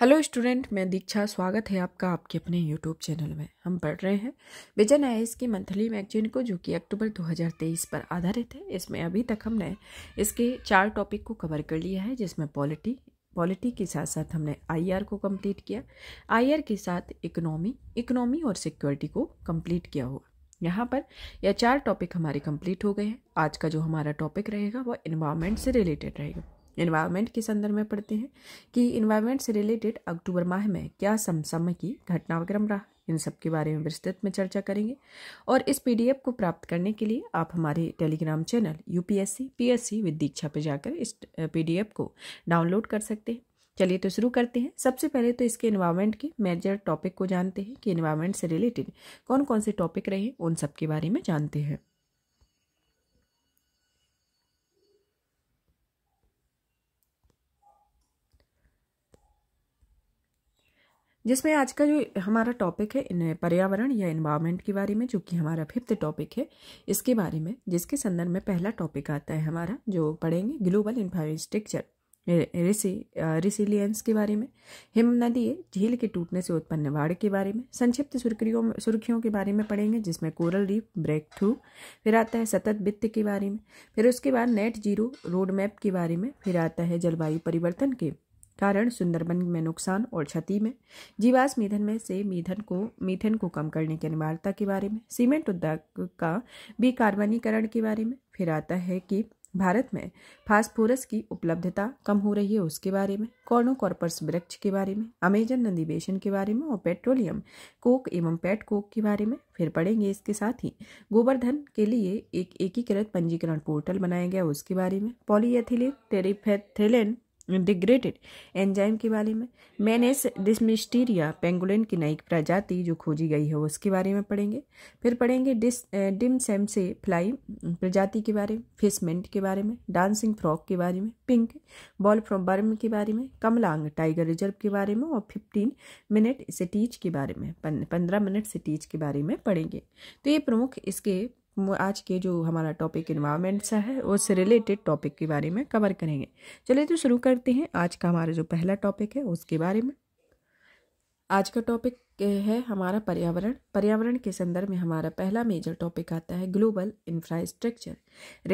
hello student मैं दीक्षा स्वागत है आपका आपके अपने यूट्यूब चैनल में हम पढ़ रहे हैं विजन आई की मंथली मैगजीन को जो कि अक्टूबर 2023 पर आधारित है इसमें अभी तक हमने इसके चार टॉपिक को कवर कर लिया है जिसमें पॉलिटी पॉलिटी के साथ साथ हमने आईआर को कंप्लीट किया आईआर के साथ इकोनॉमी इकोनॉमी और सिक्योरिटी को कम्प्लीट किया हुआ यहाँ पर यह चार टॉपिक हमारे कम्प्लीट हो गए हैं आज का जो हमारा टॉपिक रहेगा वह इन्वायरमेंट से रिलेटेड रहेगा इन्वायरमेंट के संदर्भ में पढ़ते हैं कि इन्वायरमेंट से रिलेटेड अक्टूबर माह में क्या समसम की घटनाक्रम रहा इन सब के बारे में विस्तृत में चर्चा करेंगे और इस पीडीएफ को प्राप्त करने के लिए आप हमारे Telegram channel UPSC PSC with Diksha पर जाकर इस पीडीएफ को डाउनलोड कर सकते हैं चलिए तो शुरू करते हैं सबसे पहले तो इसके इन्वायरमेंट के मेजर टॉपिक को जानते हैं कि इन्वायरमेंट से रिलेटेड कौन कौन से टॉपिक रहे उन सब के बारे में जानते हैं जिसमें आज का जो हमारा टॉपिक है पर्यावरण या इन्वायरमेंट के बारे में जो कि हमारा फिफ्थ टॉपिक है इसके बारे में जिसके संदर्भ में पहला टॉपिक आता है हमारा जो पढ़ेंगे ग्लोबल इंफ्रास्ट्रक्चर रिसिलियंस के बारे में हिम नदी झील के टूटने से उत्पन्न बाढ़ के बारे में संक्षिप्त सुर्खियों सुर्खियों के बारे में पढ़ेंगे जिसमें कोरल रीफ ब्रेक थ्रू फिर आता है सतत वित्त के बारे में फिर उसके बाद नेट जीरो रोड मैप के बारे में फिर आता है जलवायु परिवर्तन के कारण सुंदरबन में नुकसान और क्षति में जीवाश्म ईंधन में से मीथन को मीथेन को कम करने की अनिवार्यता के बारे में सीमेंट उद्योग का भी कार्बनीकरण के बारे में फिर आता है कि भारत में फास्फोरस की उपलब्धता कम हो रही है उसके बारे में कॉर्नो कॉर्पस वृक्ष के बारे में अमेजन नदीवेशन के बारे में और पेट्रोलियम कोक एवं पेट कोक के बारे में फिर पढ़ेंगे इसके साथ ही गोवर्धन के लिए एक एकीकृत पंजीकरण पोर्टल बनाया गया उसके बारे में पॉलीएथिलीन टेरिफेथेलेन डिग्रेडेड एंजाइम के बारे में मैनेस डिसमिस्टीरिया पेंगुलिन की नई प्रजाति जो खोजी गई है उसके बारे में पढ़ेंगे फिर पढ़ेंगे डिस डिम सेम से फ्लाई प्रजाति के बारे में फिशमेंट के बारे में डांसिंग फ्रॉक के बारे में पिंक बॉल फ्रॉम बर्म के बारे में कमलांग टाइगर रिजर्व के बारे में और फिफ्टीन मिनट टीच के बारे में पंद्रह मिनट टीच के बारे में पढ़ेंगे तो ये प्रमुख इसके आज के जो हमारा टॉपिक इन्वायरमेंट सा है उससे रिलेटेड टॉपिक के बारे में कवर करेंगे चलिए तो शुरू करते हैं आज का हमारा जो पहला टॉपिक है उसके बारे में आज का टॉपिक है हमारा पर्यावरण पर्यावरण के संदर्भ में हमारा पहला मेजर टॉपिक आता है ग्लोबल इंफ्रास्ट्रक्चर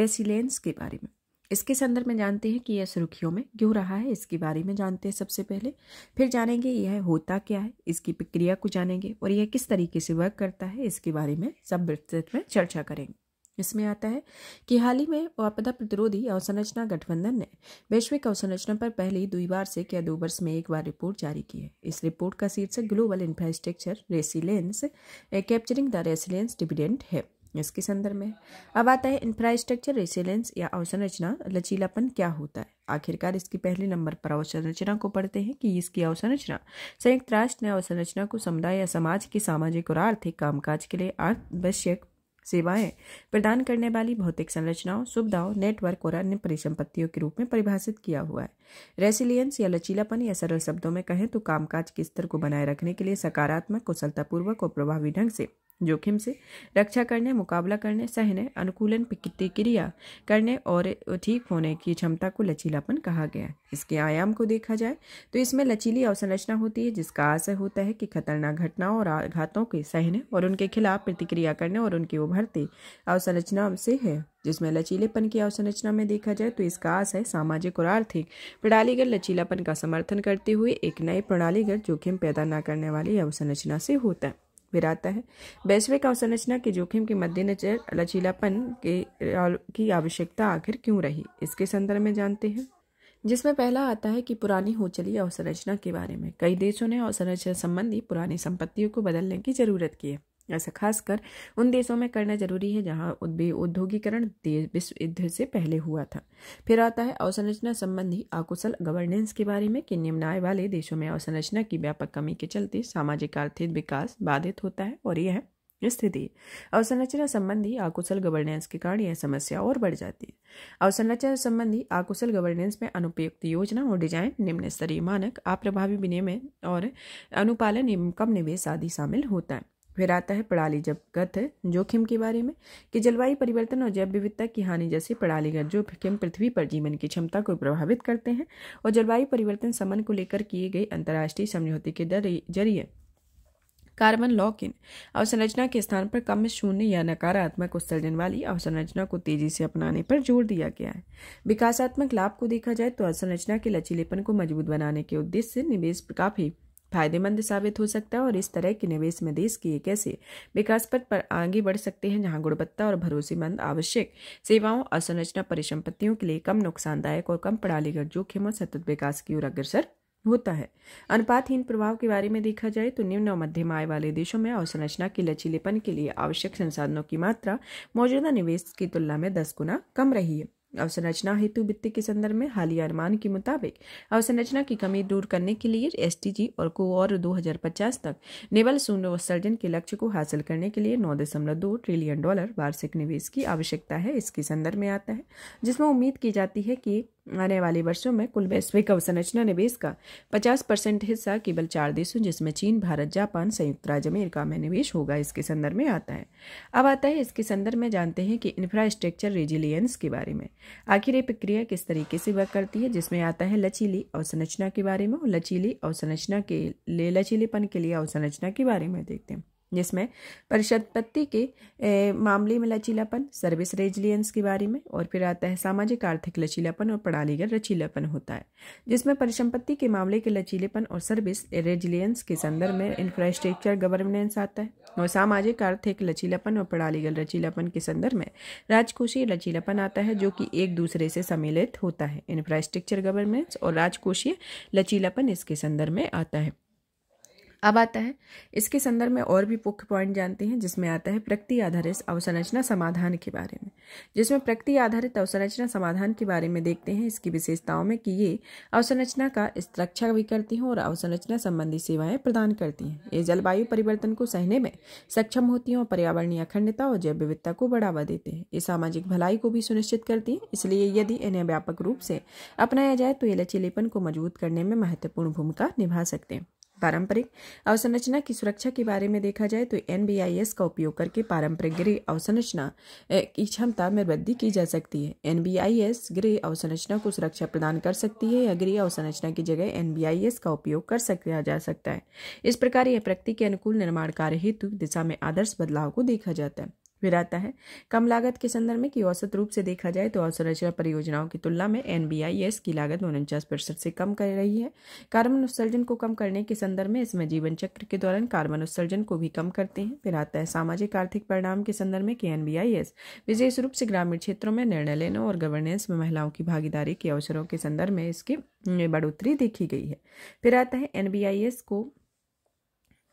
रेसिलेंस के बारे में इसके संदर्भ में जानते हैं कि यह सुर्खियों में क्यों रहा है इसके बारे में जानते हैं सबसे पहले फिर जानेंगे यह होता क्या है इसकी प्रक्रिया को जानेंगे और यह किस तरीके से वर्क करता है इसके बारे में सब विस्तृत में चर्चा करेंगे इसमें आता है कि हाल ही में आपदा प्रतिरोधी अवसंरचना गठबंधन ने वैश्विक अवसंरचना पर पहली दुई बार से क्या दो वर्ष में एक बार रिपोर्ट जारी की है इस रिपोर्ट का शीर्षक global infrastructure resilience capturing the resilience dividend है इसके संदर्भ में अब आता है इंफ्रास्ट्रक्चर रेसिलेंस या अवसंरचना लचीलापन क्या होता है आखिरकार इसकी पहले नंबर पर अवसंरचना को पढ़ते हैं कि इसकी अवसंरचना संयुक्त राष्ट्र ने अवसंरचना को समुदाय या समाज के सामाजिक और आर्थिक कामकाज के लिए आवश्यक सेवाएं प्रदान करने वाली भौतिक संरचनाओं सुविधाओं नेटवर्क और अन्य परिसंपत्तियों के रूप में परिभाषित किया हुआ है रेसिलियंस या लचीलापन या सरल शब्दों में कहें तो कामकाज के स्तर को बनाए रखने के लिए सकारात्मक कुशलतापूर्वक और प्रभावी ढंग से जोखिम से रक्षा करने मुकाबला करने सहने अनुकूलन प्रतिक्रिया करने और ठीक होने की क्षमता को लचीलापन कहा गया है इसके आयाम को देखा जाए तो इसमें लचीली अवसंरचना होती है जिसका आशय होता है कि खतरनाक घटनाओं और आघातों के सहने और उनके खिलाफ प्रतिक्रिया करने और उनकी उभरती अवसंरचना से है जिसमें लचीलेपन की अवसंरचना में देखा जाए तो इसका आशय सामाजिक और आर्थिक प्रणालीगत लचीलापन का समर्थन करते हुए एक नए प्रणालीगत जोखिम पैदा न करने वाली अवसंरचना से होता है भिराता है वैश्विक अवसंरचना के जोखिम के मद्देनजर लचीलापन के की आवश्यकता आखिर क्यों रही इसके संदर्भ में जानते हैं जिसमें पहला आता है कि पुरानी हो चली अवसंरचना के बारे में कई देशों ने अवसंरचना संबंधी पुरानी संपत्तियों को बदलने की जरूरत की है ऐसा खासकर उन देशों में करना जरूरी है जहां औद्योगिकरण विश्व युद्ध से पहले हुआ था फिर आता है अवसंरचना संबंधी आकुशल गवर्नेंस के बारे में कि निम्न आय वाले देशों में अवसंरचना की व्यापक कमी के चलते सामाजिक आर्थिक विकास बाधित होता है और यह स्थिति अवसंरचना संबंधी आकुशल गवर्नेंस के कारण यह समस्या और बढ़ जाती है अवसंरचना संबंधी आकुशल गवर्नेंस में अनुपयुक्त योजना और डिजाइन निम्न स्तरीय मानक अप्रभावी विनियमन और अनुपालन एवं कम निवेश आदि शामिल होता है फिर आता है पड़ालीगत गत जोखिम के बारे में कि जलवायु परिवर्तन और जैव विविधता की हानि जैसे पड़ालीगत जोखिम पृथ्वी पर जीवन की क्षमता को प्रभावित करते हैं और जलवायु परिवर्तन समन को लेकर किए गए अंतर्राष्ट्रीय समझौते के जरिए कार्बन लॉक इन अवसंरचना के स्थान पर कम शून्य या नकारात्मक उत्सर्जन वाली अवसंरचना को तेजी से अपनाने पर जोर दिया गया है विकासात्मक लाभ को देखा जाए तो अवसंरचना के लचीलेपन को मजबूत बनाने के उद्देश्य से निवेश काफी फायदेमंद साबित हो सकता है और इस तरह के निवेश में देश के एक ऐसे विकास पथ पर आगे बढ़ सकते हैं जहां गुणवत्ता और भरोसेमंद आवश्यक सेवाओं अवसंरचना परिसंपत्तियों के लिए कम नुकसानदायक और कम प्रणालीगत जोखिम और सतत विकास की ओर अग्रसर होता है अनुपातहीन प्रभाव के बारे में देखा जाए तो निम्न और मध्यम आय वाले देशों में अवसंरचना के लचीलेपन के लिए आवश्यक संसाधनों की मात्रा मौजूदा निवेश की तुलना में दस गुना कम रही है अवसंरचना हेतु वित्त के संदर्भ में हालिया अनुमान के मुताबिक अवसंरचना की कमी दूर करने के लिए एस और को और 2050 तक नेवल शून्य उत्सर्जन के लक्ष्य को हासिल करने के लिए नौ दशमलव दो ट्रिलियन डॉलर वार्षिक निवेश की आवश्यकता है इसके संदर्भ में आता है जिसमें उम्मीद की जाती है कि आने वाले वर्षों में कुल वैश्विक अवसंरचना निवेश का 50 परसेंट हिस्सा केवल चार देशों जिसमें चीन भारत जापान संयुक्त राज्य अमेरिका में निवेश होगा इसके संदर्भ में आता है अब आता है इसके संदर्भ में जानते हैं कि इंफ्रास्ट्रक्चर रेजिलियंस के बारे में आखिर ये प्रक्रिया किस तरीके से वर्क करती है जिसमें आता है लचीली अवसंरचना के बारे में और लचीली अवसंरचना के लिए लचीलेपन के लिए अवसंरचना के बारे में देखते हैं जिसमें परिषदपत्ति के ए, मामले में लचीलापन सर्विस रेजिलियंस के बारे में और फिर आता है सामाजिक आर्थिक लचीलापन और प्रणालीगत लचीलापन होता है जिसमें परिसंपत्ति के मामले के लचीलेपन और सर्विस रेजिलियंस के संदर्भ में इंफ्रास्ट्रक्चर गवर्नेंस आता है और सामाजिक आर्थिक लचीलापन और प्रणालीगत लचीलापन के संदर्भ में राजकोषीय लचीलापन आता है जो कि एक दूसरे से सम्मिलित होता है इंफ्रास्ट्रक्चर गवर्नेंस और राजकोषीय लचीलापन इसके संदर्भ में आता है अब आता है इसके संदर्भ में और भी मुख्य पॉइंट जानते हैं जिसमें आता है प्रकृति आधारित अवसंरचना समाधान के बारे में जिसमें प्रकृति आधारित अवसंरचना समाधान के बारे में देखते हैं इसकी विशेषताओं में कि ये अवसंरचना का स्त्रक्षा भी करती हैं और अवसंरचना संबंधी सेवाएं प्रदान करती हैं ये जलवायु परिवर्तन को सहने में सक्षम होती हैं और पर्यावरणीय अखंडता और जैव विविधता को बढ़ावा देते हैं ये सामाजिक भलाई को भी सुनिश्चित करती हैं इसलिए यदि इन्हें व्यापक रूप से अपनाया जाए तो ये लचीलेपन को मजबूत करने में महत्वपूर्ण भूमिका निभा सकते हैं पारंपरिक अवसंरचना की सुरक्षा के बारे में देखा जाए तो एनबीआईएस का उपयोग करके पारंपरिक गृह अवसंरचना की क्षमता में वृद्धि की जा सकती है एनबीआईएस गृह अवसंरचना को सुरक्षा प्रदान कर सकती है या गृह अवसंरचना की जगह एनबीआईएस का उपयोग कर सकता जा सकता है इस प्रकार यह प्रकृति के अनुकूल निर्माण कार्य हेतु दिशा में आदर्श बदलाव को देखा जाता है विराता है कम लागत के संदर्भ में कि औसत रूप से देखा जाए तो अवसंरचना परियोजनाओं की तुलना में एन की लागत उनचास प्रतिशत से कम कर रही है कार्बन उत्सर्जन को कम करने के संदर्भ में इसमें जीवन चक्र के दौरान कार्बन उत्सर्जन को भी कम करते हैं फिर आता है सामाजिक आर्थिक परिणाम के संदर्भ में कि एन विशेष रूप से ग्रामीण क्षेत्रों में निर्णय लेने और गवर्नेंस में महिलाओं की भागीदारी के अवसरों के संदर्भ में इसकी बढ़ोतरी देखी गई है फिर आता है एन को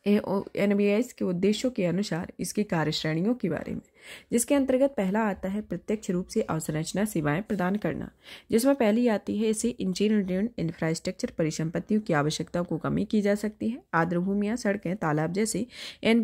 एन के उद्देश्यों के अनुसार इसकी कार्यश्रेणियों के बारे में जिसके अंतर्गत पहला आता है प्रत्यक्ष रूप से अवसंरचना सेवाएं प्रदान करना जिसमें पहली आती है इसे इंजीनियरिंग इंफ्रास्ट्रक्चर परिसंपत्तियों की आवश्यकताओं को कमी की जा सकती है आर्द्रभूमियाँ सड़कें तालाब जैसे एन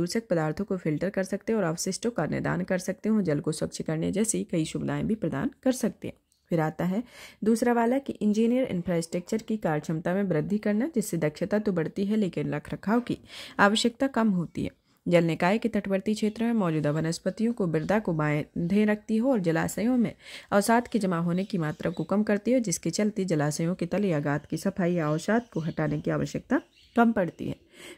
दूषक पदार्थों को फिल्टर कर सकते हैं और अवशिष्टों का निदान कर सकते हो जल को स्वच्छ करने जैसी कई सुविधाएं भी प्रदान कर सकते हैं फिर आता है दूसरा वाला कि इंजीनियर इंफ्रास्ट्रक्चर की कार्यक्षमता में वृद्धि करना जिससे दक्षता तो बढ़ती है लेकिन रख रखाव की आवश्यकता कम होती है जल निकाय के तटवर्ती क्षेत्र में मौजूदा वनस्पतियों को मृदा को बांधे रखती हो और जलाशयों में अवसाद के जमा होने की मात्रा को कम करती है जिसके चलते जलाशयों के तल या गात की सफाई या अवसाद को हटाने की आवश्यकता कम पड़ती है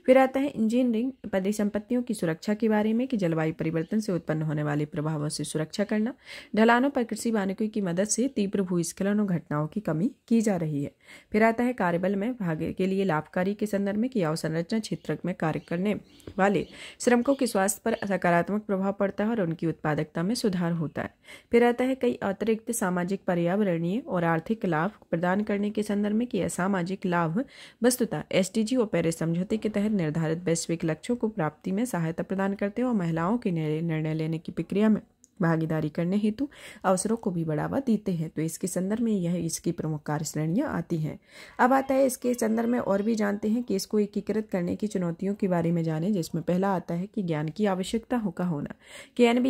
फिर आता है इंजीनियरिंग परिसंपत्तियों की सुरक्षा के बारे में कि जलवायु परिवर्तन से उत्पन्न होने वाले प्रभावों से सुरक्षा करना ढलानों पर कृषि वानिकी की मदद से तीव्र भूस्खलन और घटनाओं की कमी की जा रही है फिर आता है कार्यबल में भाग के लिए लाभकारी के संदर्भ में कि अवसंरचना क्षेत्र में कार्य करने वाले श्रमिकों के स्वास्थ्य पर सकारात्मक प्रभाव पड़ता है और उनकी उत्पादकता में सुधार होता है फिर आता है कई अतिरिक्त सामाजिक पर्यावरणीय और आर्थिक लाभ प्रदान करने के संदर्भ में कि असामाजिक लाभ वस्तुतः एसडीजी और पेरिस समझौते के तहत निर्धारित वैश्विक लक्ष्यों को प्राप्ति में सहायता प्रदान करते हैं और महिलाओं के निर्णय लेने की प्रक्रिया में भागीदारी करने हेतु अवसरों को भी बढ़ावा देते हैं तो इसके संदर्भ में यह इसकी प्रमुख कार्य श्रेणियाँ आती हैं अब आता है इसके संदर्भ में और भी जानते हैं कि इसको एकीकृत करने की चुनौतियों के बारे में जाने जिसमें पहला आता है कि ज्ञान की आवश्यकता हो का होना के एन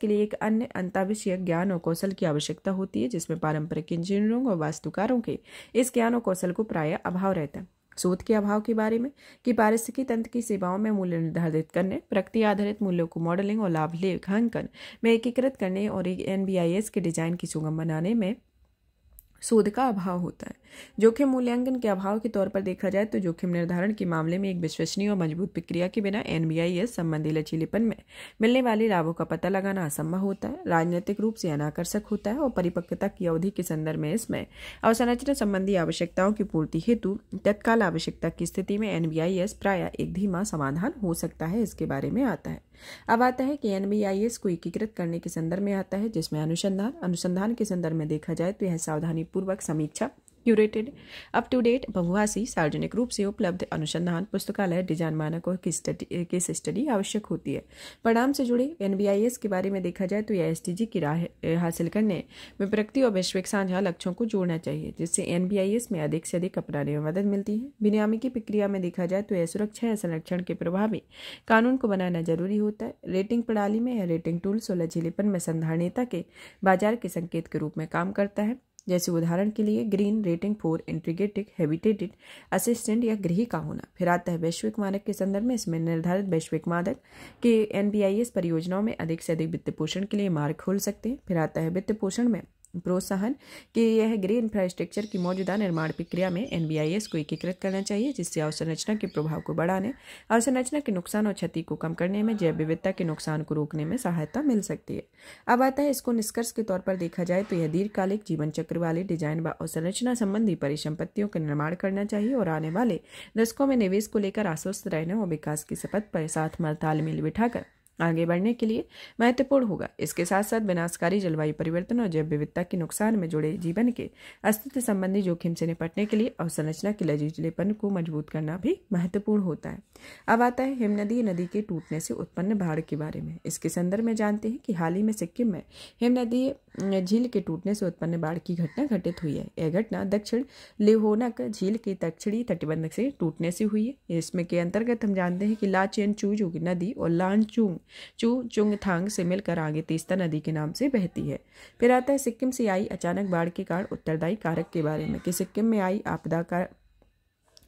के लिए एक अन्य अंताविषयक ज्ञान और कौशल की आवश्यकता होती है जिसमें पारंपरिक इंजीनियरों और वास्तुकारों के इस ज्ञान और कौशल को प्राय अभाव रहता है शोध के अभाव के बारे में कि पारिस्थितिकी तंत्र की सेवाओं में मूल्य निर्धारित करने प्रकृति आधारित मूल्यों को मॉडलिंग और लाभ लेखांकन में एकीकृत करने और एन के डिजाइन की सुगम बनाने में शोध का अभाव होता है जोखिम मूल्यांकन के अभाव के तौर पर देखा जाए तो जोखिम निर्धारण के मामले में एक विश्वसनीय और मजबूत प्रक्रिया के बिना एन बी संबंधी लचीलेपन में मिलने वाले लाभों का पता लगाना असंभव होता है राजनीतिक रूप से अनाकर्षक होता है और परिपक्वता की अवधि के संदर्भ में इसमें अवसंरचना संबंधी आवश्यकताओं की पूर्ति हेतु तत्काल आवश्यकता की स्थिति में एन प्राय एक धीमा समाधान हो सकता है इसके बारे में आता है अब आता है कि एनबीआईएस को एकीकृत करने के संदर्भ में आता है जिसमें अनुसंधान अनुसंधान के संदर्भ में देखा जाए तो यह सावधानीपूर्वक समीक्षा क्यूरेटेड अप टू डेट बहुभाषी सार्वजनिक रूप से उपलब्ध अनुसंधान पुस्तकालय डिजाइन मानक और की स्टडी केस स्टडी आवश्यक होती है परिणाम से जुड़े एन के बारे में देखा जाए तो यह एस की राह हासिल करने में प्रकृति और वैश्विक साझा लक्ष्यों को जोड़ना चाहिए जिससे एन में अधिक से अधिक अपनाने में मदद मिलती है बिनियामी की प्रक्रिया में देखा जाए तो यह सुरक्षा या संरक्षण के प्रभाव में कानून को बनाना जरूरी होता है रेटिंग प्रणाली में यह रेटिंग टूल्स और लचीलेपन में संधारणीयता के बाजार के संकेत के रूप में काम करता है जैसे उदाहरण के लिए green rating for integrated habitat assistant या गृह का होना फिर आता है वैश्विक मानक के संदर्भ में इसमें निर्धारित वैश्विक मानक के एन परियोजनाओं में अधिक से अधिक वित्त पोषण के लिए मार्ग खोल सकते हैं फिर आता है वित्त पोषण में प्रोत्साहन कि यह ग्रे इंफ्रास्ट्रक्चर की मौजूदा निर्माण प्रक्रिया में एन को एकीकृत करना चाहिए जिससे अवसंरचना के प्रभाव को बढ़ाने अवसंरचना के नुकसान और क्षति को कम करने में जैव विविधता के नुकसान को रोकने में सहायता मिल सकती है अब आता है इसको निष्कर्ष के तौर पर देखा जाए तो यह दीर्घकालिक जीवन चक्र वाले डिजाइन व अवसंरचना संबंधी परिसंपत्तियों का निर्माण करना चाहिए और आने वाले दशकों में निवेश को लेकर आश्वस्त रहने और विकास की शपथ पर साथ तालमेल बिठाकर आगे बढ़ने के लिए महत्वपूर्ण होगा इसके साथ साथ विनाशकारी जलवायु परिवर्तन और जैव विविधता के नुकसान में जुड़े जीवन के अस्तित्व संबंधी जोखिम से निपटने के लिए अवसंरचना के लजीजलेपन को मजबूत करना भी महत्वपूर्ण होता है अब आता है हिमनदी नदी के टूटने से उत्पन्न बाढ़ के बारे में इसके संदर्भ में जानते हैं कि हाल ही में सिक्किम में हिमनदी झील के टूटने से उत्पन्न बाढ़ की घटना घटित हुई है यह घटना दक्षिण लेहोनक झील के दक्षिणी तटबंध से टूटने से हुई है इसमें के अंतर्गत हम जानते हैं कि लाचेन चूजू नदी और लानचूंग जो चुंगथांग से मिलकर आगे तीस्ता नदी के नाम से बहती है फिर आता है सिक्किम से आई अचानक बाढ़ के कारण उत्तरदायी कारक के बारे में कि सिक्किम में आई आपदा का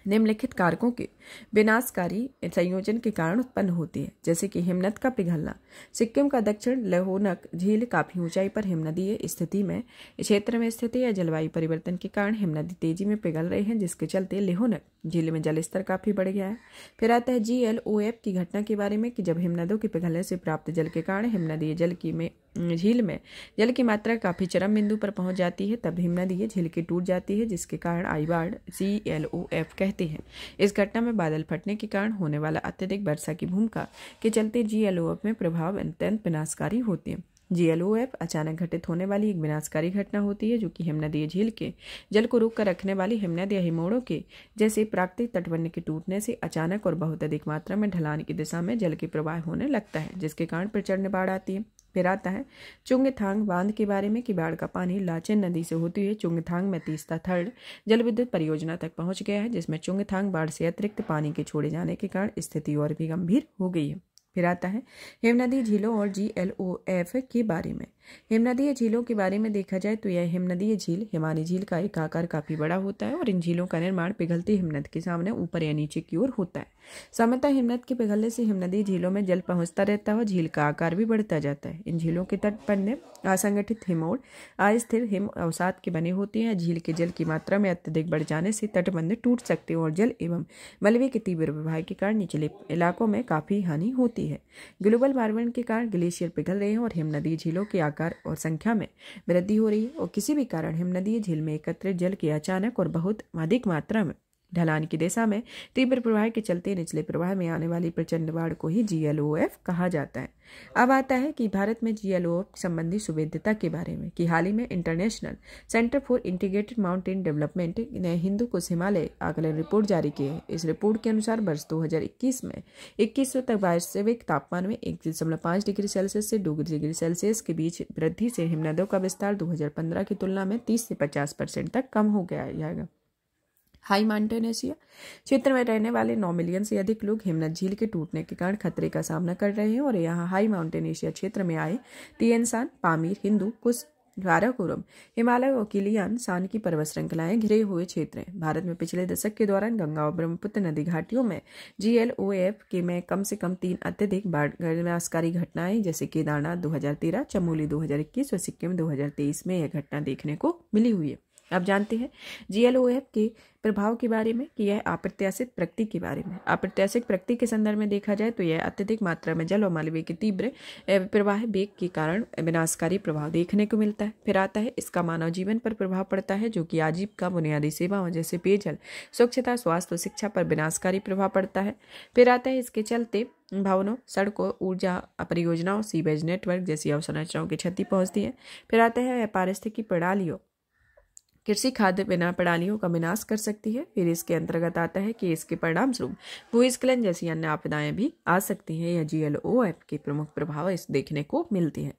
निम्नलिखित कारकों के विनाशकारी संयोजन के कारण उत्पन्न होती है जैसे कि हिमनद का पिघलना सिक्किम का दक्षिण लहोनक झील काफी ऊंचाई पर हिमनदीय स्थिति में क्षेत्र में स्थिति या जलवायु परिवर्तन के कारण हिमनदी तेजी में पिघल रहे हैं जिसके चलते लेहोनक झील में जल स्तर काफी बढ़ गया है फिर आता है जी एफ की घटना के बारे में कि जब हिमनदों के पिघलने से प्राप्त जल के कारण हिमनदीय जल की में झील में जल की मात्रा काफ़ी चरम बिंदु पर पहुंच जाती है तब हिम नदी झील की टूट जाती है जिसके कारण आईबार्ड सी एल ओ एफ कहते हैं इस घटना में बादल फटने के कारण होने वाला अत्यधिक वर्षा की भूमिका के चलते जी एल ओ एफ में प्रभाव अत्यंत विनाशकारी होते हैं जीएलओ अचानक घटित होने वाली एक विनाशकारी घटना होती है जो कि हिमनदीय झील के जल को रोक कर रखने वाली हिमनद या हिमोड़ों के जैसे प्राकृतिक तटबंध के टूटने से अचानक और बहुत अधिक मात्रा में ढलान की दिशा में जल के प्रवाह होने लगता है जिसके कारण प्रचंड बाढ़ आती है फिर आता है चुंगथांग बांध के बारे में कि बाढ़ का पानी लाचेन नदी से होती हुई चुंगथांग में तीसता थर्ड जल विद्युत परियोजना तक पहुंच गया है जिसमें चुंगथांग बाढ़ से अतिरिक्त पानी के छोड़े जाने के कारण स्थिति और भी गंभीर हो गई है फिर आता है हिमनदी झीलों और जी एल ओ एफ के बारे में हिमनदीय झीलों के बारे में देखा जाए तो यह हिमनदीय झील हिमानी झील का एक आकार काफ़ी बड़ा होता है और इन झीलों का निर्माण पिघलती हिमनद के सामने ऊपर या नीचे की ओर होता है सामान्यतः हिमनद के पिघलने से हिमनदी झीलों में जल पहुंचता रहता है और झील का आकार भी बढ़ता जाता है इन झीलों के तट पन्ने असंगठित हिमोड़ अस्थिर हिम अवसाद के बने होते हैं झील के जल की मात्रा में अत्यधिक बढ़ जाने से तटबंध टूट सकते हैं और जल एवं मलबे के तीव्र विभाग के कारण निचले इलाकों में काफ़ी हानि होती जाती है ग्लोबल वार्मिंग के कारण ग्लेशियर पिघल रहे हैं और हिमनदी झीलों के आकार और संख्या में वृद्धि हो रही है और किसी भी कारण नदी झील में एकत्रित जल की अचानक और बहुत अधिक मात्रा में ढलान की दिशा में तीव्र प्रवाह के चलते निचले प्रवाह में आने वाली प्रचंड बाढ़ को ही जीएलओएफ कहा जाता है अब आता है कि भारत में जीएलओएफ संबंधी सुविधता के बारे में कि हाल ही में International Centre for Integrated Mountain Development ने हिंदू को हिमालय आकलन रिपोर्ट जारी की है इस रिपोर्ट के अनुसार वर्ष दो में इक्कीस तक वास्तविक तापमान में एक दशमलव पाँच डिग्री सेल्सियस से दो डिग्री सेल्सियस के बीच वृद्धि से हिमनदों का विस्तार दो की तुलना में तीस से पचास परसेंट तक कम हो गया जाएगा हाई माउंटेन एशिया क्षेत्र में रहने वाले नौ मिलियन से अधिक लोग हिमनद झील के टूटने के कारण खतरे का सामना कर रहे हैं और यहाँ हाई माउंटेन एशिया क्षेत्र में आए तियनसान पामीर हिंदू कुश काराकोरम हिमालय और किलियान शान की पर्वत श्रृंखलाएं घिरे हुए क्षेत्र हैं भारत में पिछले दशक के दौरान गंगा और ब्रह्मपुत्र नदी घाटियों में जीएलओएफ के में कम से कम तीन अत्यधिक विनाशकारी घटनाएं जैसे केदारनाथ 2013, चमोली 2021 और सिक्किम 2023 में यह घटना देखने को मिली हुई है आप जानते हैं जी एल ओ एफ के प्रभाव के बारे में कि यह अप्रत्याशित प्रकृति के बारे में अप्रत्याशित प्रकृति के संदर्भ में देखा जाए तो यह अत्यधिक मात्रा में जल और मालवीय के तीव्र प्रवाह वेग के कारण विनाशकारी प्रभाव देखने को मिलता है फिर आता है इसका मानव जीवन पर प्रभाव पड़ता है जो कि आजीविका बुनियादी सेवाओं जैसे पेयजल स्वच्छता स्वास्थ्य और शिक्षा पर विनाशकारी प्रभाव पड़ता है फिर आता है इसके चलते भवनों सड़कों ऊर्जा परियोजनाओं सीवेज नेटवर्क जैसी अवसंरचनाओं की क्षति पहुंचती है फिर आते हैं पारिस्थितिकी प्रणालियों कृषि खाद्य बिना प्रणालियों का विनाश कर सकती है फिर इसके अंतर्गत आता है कि इसके परिणाम स्वरूप भूस्खलन जैसी अन्य आपदाएं भी आ सकती हैं या जी एल ओ एफ के प्रमुख प्रभाव इस देखने को मिलती है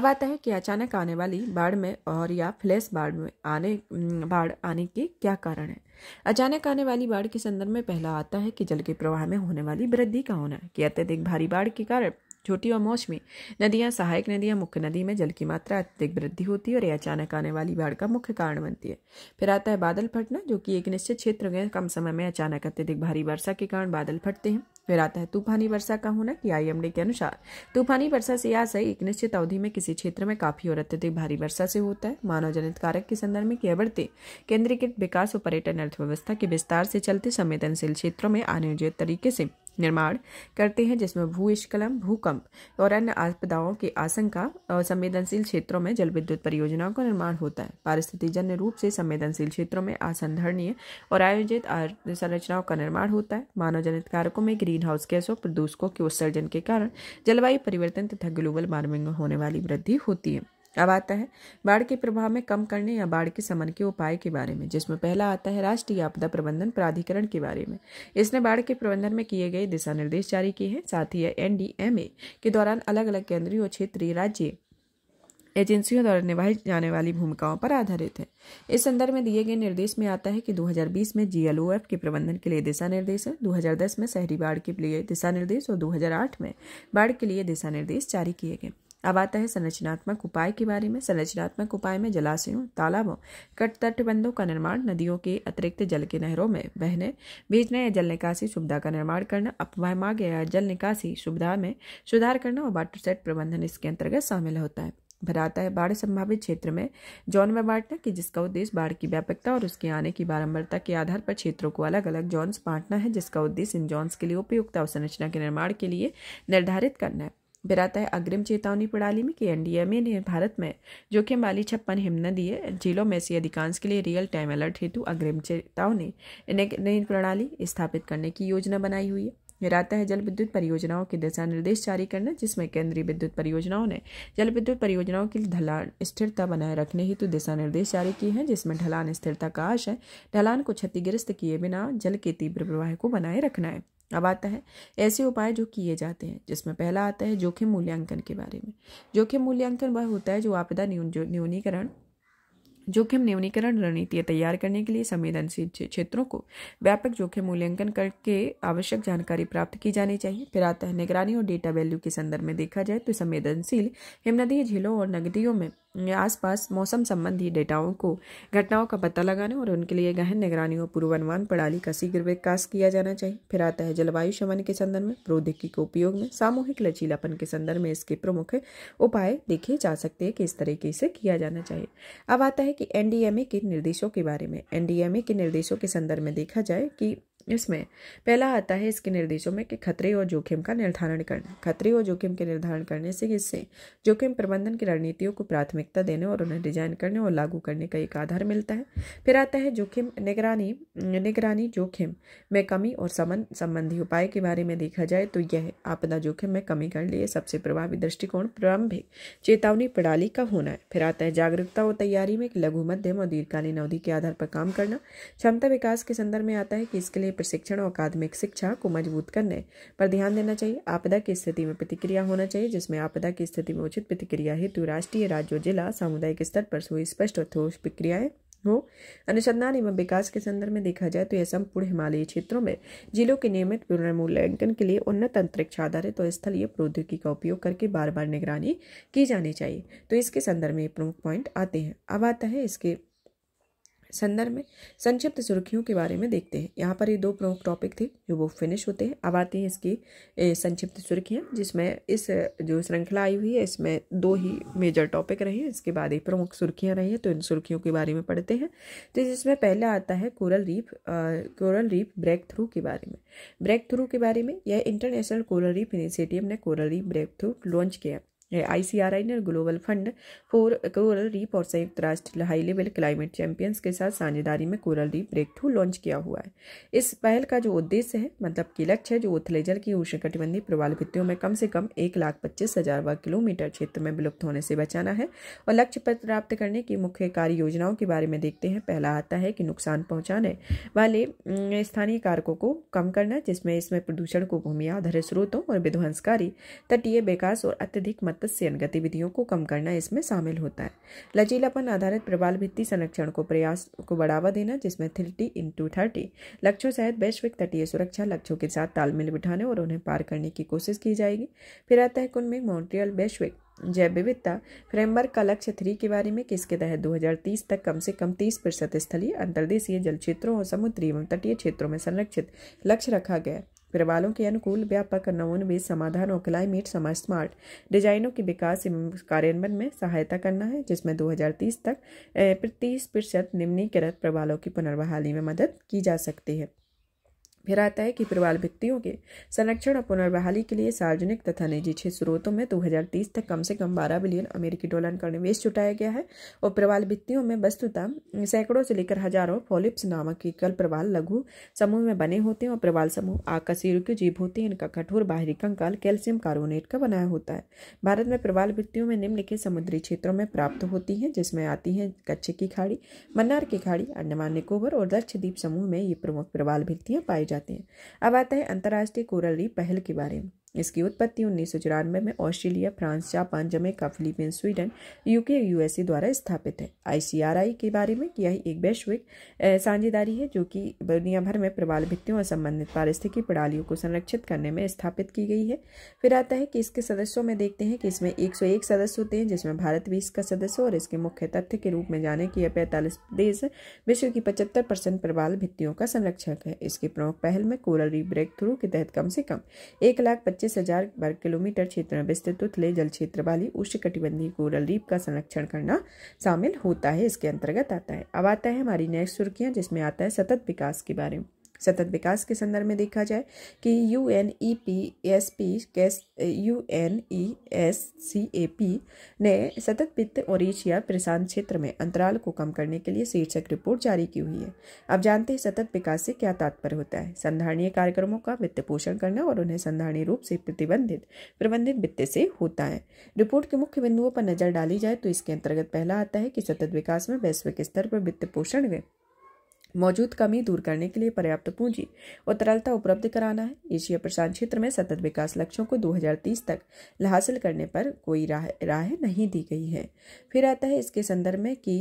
अब आता है कि अचानक आने वाली बाढ़ में और या फ्लैश बाढ़ में आने हम्म, बाढ़ आने के क्या कारण है अचानक आने वाली बाढ़ के संदर्भ में पहला आता है कि जल के प्रवाह में होने वाली वृद्धि का होना है कि अत्यधिक भारी बाढ़ के कारण छोटी और मौसमी नदियाँ सहायक नदियाँ मुख्य नदी में जल की मात्रा अत्यधिक वृद्धि होती है और यह अचानक आने वाली बाढ़ का मुख्य कारण बनती है फिर आता है बादल फटना जो कि एक निश्चित क्षेत्र में कम समय में अचानक अत्यधिक भारी वर्षा के कारण बादल फटते हैं फिर आता है तूफानी वर्षा का होना कि आईएमडी के अनुसार तूफानी वर्षा से या सही एक निश्चित अवधि में किसी क्षेत्र में काफी और अत्यधिक भारी वर्षा से होता है मानव जनित कारक के संदर्भ में किया बढ़ते केंद्रीकृत विकास और पर्यटन अर्थव्यवस्था के विस्तार से चलते संवेदनशील क्षेत्रों में अनियोजित तरीके से निर्माण करते हैं जिसमें भूस्खलन भूकंप और अन्य आपदाओं की आशंका संवेदनशील क्षेत्रों में जल विद्युत परियोजनाओं का निर्माण होता है पारिस्थितिक जन्य रूप से संवेदनशील क्षेत्रों में असंधरणीय और आयोजित संरचनाओं का निर्माण होता है मानव जनित कारकों में ग्रीन हाउस गैसों प्रदूषकों के उत्सर्जन के कारण जलवायु परिवर्तन तथा ग्लोबल वार्मिंग में होने वाली वृद्धि होती है अब आता है बाढ़ के प्रभाव में कम करने या बाढ़ के समन के उपाय के बारे में जिसमें पहला आता है राष्ट्रीय आपदा प्रबंधन प्राधिकरण के बारे में इसने बाढ़ के प्रबंधन में किए गए दिशा निर्देश जारी किए हैं साथ ही एन के दौरान अलग अलग केंद्रीय और क्षेत्रीय राज्य एजेंसियों द्वारा निभाई जाने वाली भूमिकाओं पर आधारित है इस संदर्भ में दिए गए निर्देश में आता है कि 2020 में जीएलओएफ के प्रबंधन के लिए दिशा निर्देश है 2010 में शहरी बाढ़ के लिए दिशा निर्देश और 2008 में बाढ़ के लिए दिशा निर्देश जारी किए गए अब आता है संरचनात्मक उपाय के बारे में संरचनात्मक उपाय में जलाशयों तालाबों कट तटबंधों का निर्माण नदियों के अतिरिक्त जल के नहरों में बहने भेजने या जल निकासी सुविधा का निर्माण करना अपवाह मार्ग या जल निकासी सुविधा में सुधार करना और वाटर सेट प्रबंधन इसके अंतर्गत शामिल होता है भराता है बाढ़ संभावित क्षेत्र में जोन में बांटना कि जिसका उद्देश्य बाढ़ की व्यापकता और उसके आने की बारंबारता के आधार पर क्षेत्रों को अलग अलग जोन्स बांटना है जिसका उद्देश्य इन जोन्स के लिए उपयुक्त अवसंरचना के निर्माण के लिए निर्धारित करना है बिराता है अग्रिम चेतावनी प्रणाली में कि एनडीएमए ने भारत में जोखिम वाली छप्पन हिमनदी दिए जिलों में से अधिकांश के लिए रियल टाइम अलर्ट हेतु अग्रिम चेतावनी नई प्रणाली स्थापित करने की योजना बनाई हुई है रहता है जल विद्युत परियोजनाओं के दिशा निर्देश जारी करना जिसमें केंद्रीय विद्युत परियोजनाओं ने जल विद्युत परियोजनाओं की ढलान स्थिरता बनाए रखने हेतु दिशा निर्देश जारी किए हैं जिसमें ढलान स्थिरता का आश है ढलान को क्षतिग्रस्त किए बिना जल के तीव्र प्रवाह को बनाए रखना है अब आता है ऐसे उपाय जो किए जाते हैं जिसमें पहला आता है जोखिम मूल्यांकन के बारे में जोखिम मूल्यांकन वह होता है जो आपदा न्यूनीकरण जोखिम न्यूनीकरण रणनीतियाँ तैयार करने के लिए संवेदनशील क्षेत्रों को व्यापक जोखिम मूल्यांकन करके आवश्यक जानकारी प्राप्त की जानी चाहिए फिर आता है निगरानी और डेटा वैल्यू के संदर्भ में देखा जाए तो संवेदनशील हिमनदीय झीलों और नगदियों में आसपास मौसम संबंधी डेटाओं को घटनाओं का पता लगाने और उनके लिए गहन निगरानी और पूर्वानुमान प्रणाली का शीघ्र विकास किया जाना चाहिए फिर आता है जलवायु शमन के संदर्भ में प्रौद्योगिकी के उपयोग में सामूहिक लचीलापन के संदर्भ में इसके प्रमुख उपाय देखे जा सकते हैं कि इस तरीके से किया जाना चाहिए अब आता है कि एनडीएमए के निर्देशों के बारे में एनडीएमए के निर्देशों के संदर्भ में देखा जाए कि इसमें पहला आता है इसके निर्देशों में कि खतरे और जोखिम का निर्धारण करना खतरे और जोखिम के निर्धारण करने से इससे जोखिम प्रबंधन की रणनीतियों को प्राथमिकता देने और उन्हें डिजाइन करने और लागू करने का एक आधार मिलता है फिर आता है जोखिम निगरानी निगरानी जोखिम में कमी और समन संबंधी उपाय के बारे में देखा जाए तो यह आपदा जोखिम में कमी कर लिए सबसे प्रभावी दृष्टिकोण प्रारंभिक चेतावनी प्रणाली का होना है फिर आता है जागरूकता और तैयारी में लघु मध्यम और दीर्घकालीन अवधि के आधार पर काम करना क्षमता विकास के संदर्भ में आता है कि इसके लिए प्रशिक्षण और अकादमिक शिक्षा को मजबूत करने पर ध्यान देना चाहिए आपदा की स्थिति में प्रतिक्रिया होना चाहिए जिसमें आपदा की स्थिति में उचित प्रतिक्रिया हेतु राष्ट्रीय राज्यों जिला सामुदायिक स्तर पर स्पष्ट और ठोस प्रक्रियाएं हो अनुसंधान एवं विकास के संदर्भ में देखा जाए तो यह संपूर्ण हिमालयी क्षेत्रों में जिलों के नियमित पुनर्मूल्यांकन के लिए उन्नत अंतरिक्ष आधारित और स्थलीय प्रौद्योगिकी का उपयोग करके बार बार निगरानी की जानी चाहिए तो इसके संदर्भ में प्रमुख पॉइंट आते हैं अब आता है इसके संदर्भ में संक्षिप्त सुर्खियों के बारे में देखते हैं यहाँ पर ये दो प्रमुख टॉपिक थे जो वो फिनिश होते हैं अब आते हैं इसकी संक्षिप्त सुर्खियाँ जिसमें इस जो श्रृंखला आई हुई है इसमें दो ही मेजर टॉपिक रहे हैं इसके बाद ही प्रमुख सुर्खियाँ रही हैं तो इन सुर्खियों के बारे में पढ़ते हैं तो जिसमें पहला आता है coral reef coral reef breakthrough के बारे में ब्रेक थ्रू के बारे में यह इंटरनेशनल कोरल रीफ इनिशिएटिव ने coral reef breakthrough launch किया आईसीआरआई ने Global Fund for Coral Reef और संयुक्त राष्ट्र हाई लेवल क्लाइमेट चैंपियंस के साथ साझेदारी में coral reef breakthrough launch किया हुआ है इस पहल का जो उद्देश्य है मतलब कि लक्ष्य है जो उथलेजल की उष्णकटिबंधीय प्रवाल भित्तियों में कम से कम एक लाख पच्चीस हजार वर्ग किलोमीटर क्षेत्र में विलुप्त होने से बचाना है और लक्ष्य प्राप्त करने की मुख्य कार्य योजनाओं के बारे में देखते हैं पहला आता है कि नुकसान पहुंचाने वाले स्थानीय कारकों को कम करना जिसमें इसमें प्रदूषण को भूमि आधारित स्रोतों और विध्वंसकारी तटीय विकास और अत्यधिक तत्पस्यन गतिविधियों को कम करना इसमें शामिल होता है लचीलापन आधारित प्रबाल भित्ति संरक्षण को प्रयास को बढ़ावा देना जिसमें थर्टी इंटू थर्टी लक्ष्यों सहित वैश्विक तटीय सुरक्षा लक्ष्यों के साथ तालमेल बिठाने और उन्हें पार करने की कोशिश की जाएगी फिर आता है कुनमिंग मॉन्ट्रियल वैश्विक जैव विविधता फ्रेमवर्क का लक्ष्य थ्री के बारे में किसके तहत 2030 तक कम से कम 30 प्रतिशत स्थलीय अंतर्देशीय जल क्षेत्रों और समुद्री एवं तटीय क्षेत्रों में संरक्षित लक्ष्य रखा गया प्रवालों के अनुकूल व्यापक नवोन्वेष समाधान और क्लाइमेट समाज स्मार्ट डिजाइनों के विकास एवं कार्यान्वयन में सहायता करना है जिसमें 2030 तक तीस प्रतिशत निम्नीकृत प्रवालों की पुनर्बहाली में मदद की जा सकती है फिर आता है कि प्रवाल भित्तियों के संरक्षण और पुनर्बहाली के लिए सार्वजनिक तथा निजी छह स्रोतों में 2030 तक कम से कम 12 बिलियन अमेरिकी डॉलर का निवेश जुटाया गया है और प्रवाल भित्तियों में वस्तुता सैकड़ों से लेकर हजारों फॉलिप्स नामक एकल प्रवाल लघु समूह में बने होते हैं और प्रवाल समूह आकाशीय के जीव होते हैं इनका कठोर बाहरी कंकाल कैल्शियम कार्बोनेट का बनाया होता है भारत में प्रवाल भित्तियों में निम्नलिखित समुद्री क्षेत्रों में प्राप्त होती है जिसमें आती है कच्छ की खाड़ी मन्नार की खाड़ी अंडमान निकोबर और लक्षद्वीप समूह में ये प्रमुख प्रवाल व्यक्तियाँ पाई जाते हैं अब आता है अंतर्राष्ट्रीय कोरल रीफ पहल के बारे में इसकी उत्पत्ति उन्नीस में Australia France Japan Jamaica Philippines Sweden UK USA द्वारा स्थापित है आईसीआरआई के बारे में यह एक वैश्विक साझेदारी है जो कि दुनिया भर में प्रबाल भित्तियों और संबंधित पारिस्थितिकी प्रणालियों को संरक्षित करने में स्थापित की गई है फिर आता है कि इसके सदस्यों में देखते हैं कि इसमें एक सदस्य होते हैं जिसमें भारत भी इसका सदस्य और इसके मुख्य तथ्य के रूप में जाने की यह पैंतालीस देश विश्व की पचहत्तर परसेंट प्रबाल भित्तियों का संरक्षक है इसके प्रमुख पहल में कोरल रीब्रेक थ्रू के तहत कम से कम एक लाख पच्चीस हजार वर्ग किलोमीटर क्षेत्र में विस्तृत उथले जल क्षेत्र वाली उष्ण कटिबंधीय कोरल रीप का संरक्षण करना शामिल होता है इसके अंतर्गत आता है अब आता है हमारी नेक्स्ट सुर्खियाँ जिसमें आता है सतत विकास के बारे में सतत विकास के संदर्भ में देखा जाए कि U N E P S P कैस U N E S C A P ने सतत वित्त और एशिया प्रशांत क्षेत्र में अंतराल को कम करने के लिए शीर्षक रिपोर्ट जारी की हुई है अब जानते हैं सतत विकास से क्या तात्पर्य होता है संधारणीय कार्यक्रमों का वित्त पोषण करना और उन्हें संधारणीय रूप से प्रतिबंधित प्रबंधित वित्त से होता है रिपोर्ट के मुख्य बिंदुओं पर नजर डाली जाए तो इसके अंतर्गत पहला आता है कि सतत विकास में वैश्विक स्तर पर वित्त पोषण में मौजूद कमी दूर करने के लिए पर्याप्त पूंजी और तरलता उपलब्ध कराना है एशिया प्रशांत क्षेत्र में सतत विकास लक्ष्यों को 2030 तक हासिल करने पर कोई राह राह नहीं दी गई है फिर आता है इसके संदर्भ में कि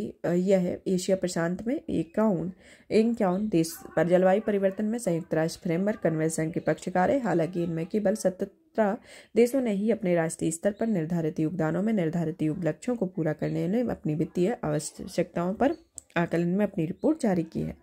यह एशिया प्रशांत में इक्यावन इक्यावन देश पर जलवायु परिवर्तन में संयुक्त राष्ट्र फ्रेमवर्क कन्वेंशन के पक्षकार है हालांकि इनमें केवल सत्रह देशों ने ही अपने राष्ट्रीय स्तर पर निर्धारित योगदानों में निर्धारित लक्ष्यों को पूरा करने में अपनी वित्तीय आवश्यकताओं पर आकलन में अपनी रिपोर्ट जारी की है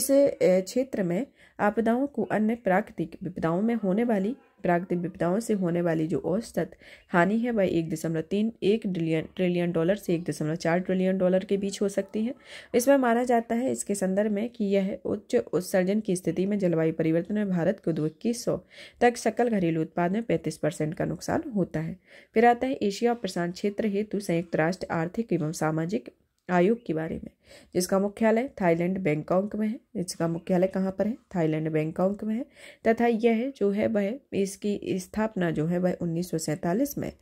इस क्षेत्र में आपदाओं को अन्य प्राकृतिक विपदाओं में होने वाली प्राकृतिक विपदाओं से होने वाली जो औसत हानि है वह एक दशमलव तीन एक ट्रिलियन ट्रिलियन डॉलर से एक दशमलव चार ट्रिलियन डॉलर के बीच हो सकती है इसमें माना जाता है इसके संदर्भ में कि यह उच्च उत्सर्जन की स्थिति में जलवायु परिवर्तन में भारत को दो इक्कीस सौ तक सकल घरेलू उत्पाद में पैंतीस परसेंट का नुकसान होता है फिर आता है एशिया और प्रशांत क्षेत्र हेतु संयुक्त राष्ट्र आर्थिक एवं सामाजिक आयोग के बारे में जिसका मुख्यालय थाईलैंड बैंकॉक में है इसका मुख्यालय कहाँ पर है थाईलैंड बैंकॉक में है तथा यह जो है वह इसकी स्थापना जो है वह उन्नीस में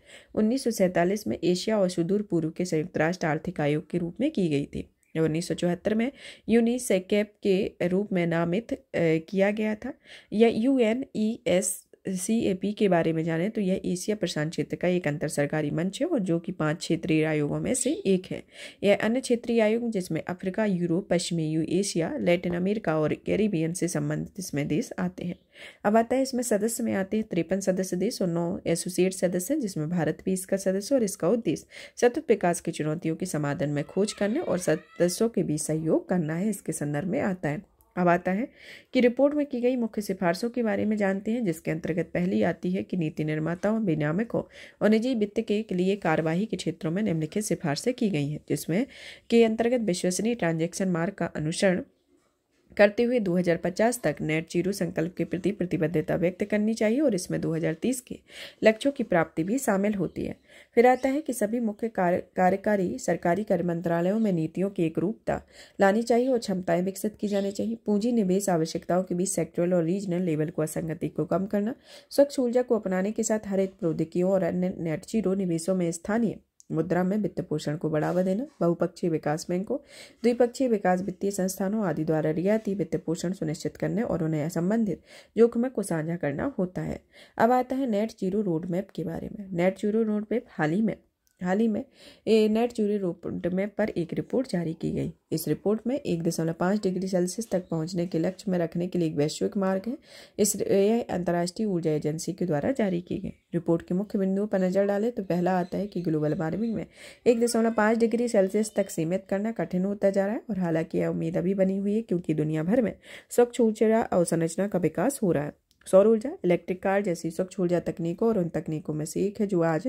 उन्नीस में एशिया और सुदूर पूर्व के संयुक्त राष्ट्र आर्थिक आयोग के रूप में की गई थी उन्नीस में यूनिसेकैप के रूप में नामित किया गया था यह U N E S C A P के बारे में जानें तो यह एशिया प्रशांत क्षेत्र का एक अंतर सरकारी मंच है और जो कि पांच क्षेत्रीय आयोगों में से एक है यह अन्य क्षेत्रीय आयोग जिसमें अफ्रीका यूरोप पश्चिमी यू एशिया लैटिन अमेरिका और कैरिबियन से संबंधित इसमें देश आते हैं अब आता है इसमें सदस्य में आते हैं तिरपन सदस्य देश और नौ एसोसिएट सदस्य हैं जिसमें भारत भी इसका सदस्य और इसका उद्देश्य सतत विकास की चुनौतियों के समाधान में खोज करने और सदस्यों के बीच सहयोग करना है इसके संदर्भ में आता है अब आता है कि रिपोर्ट में की गई मुख्य सिफारिशों के बारे में जानते हैं जिसके अंतर्गत पहली आती है कि नीति निर्माताओं विनियामकों और निजी वित्त के लिए कार्यवाही के क्षेत्रों में निम्नलिखित सिफारिशें की गई हैं जिसमें के अंतर्गत विश्वसनीय ट्रांजेक्शन मार्ग का अनुसरण करते हुए 2050 तक नेट जीरो संकल्प के प्रति प्रतिबद्धता व्यक्त करनी चाहिए और इसमें 2030 के लक्ष्यों की प्राप्ति भी शामिल होती है फिर आता है कि सभी मुख्य कार्य कार्यकारी सरकारी कर मंत्रालयों में नीतियों की एक रूपता लानी चाहिए और क्षमताएं विकसित की जानी चाहिए पूंजी निवेश आवश्यकताओं के बीच सेक्ट्रल और रीजनल लेवल को असंगति को कम करना स्वच्छ ऊर्जा को अपनाने के साथ हरित प्रौद्योगिकियों और अन्य नेट जीरो निवेशों में स्थानीय मुद्रा में वित्त पोषण को बढ़ावा देना बहुपक्षीय विकास बैंकों द्विपक्षीय विकास वित्तीय संस्थानों आदि द्वारा रियायती वित्त पोषण सुनिश्चित करने और उन्हें संबंधित जोखिमों को साझा करना होता है अब आता है नेट जीरो रोडमैप के बारे में नेट जीरो रोडमैप हाल ही में हाल ही में ए नेट चूरी रिपोर्ट में पर एक रिपोर्ट जारी की गई इस रिपोर्ट में एक दशमलव पाँच डिग्री सेल्सियस तक पहुंचने के लक्ष्य में रखने के लिए एक वैश्विक मार्ग है इस यह अंतर्राष्ट्रीय ऊर्जा एजेंसी के द्वारा जारी की गई रिपोर्ट के मुख्य बिंदुओं पर नजर डालें तो पहला आता है कि ग्लोबल वार्मिंग में एक दशमलव पाँच डिग्री सेल्सियस तक सीमित करना कठिन होता जा रहा है और हालांकि यह उम्मीद अभी बनी हुई है क्योंकि दुनिया भर में स्वच्छ ऊर्जा अवसंरचना का विकास हो रहा है सौर ऊर्जा इलेक्ट्रिक कार जैसी स्वच्छ ऊर्जा तकनीकों और उन तकनीकों में से एक है जो आज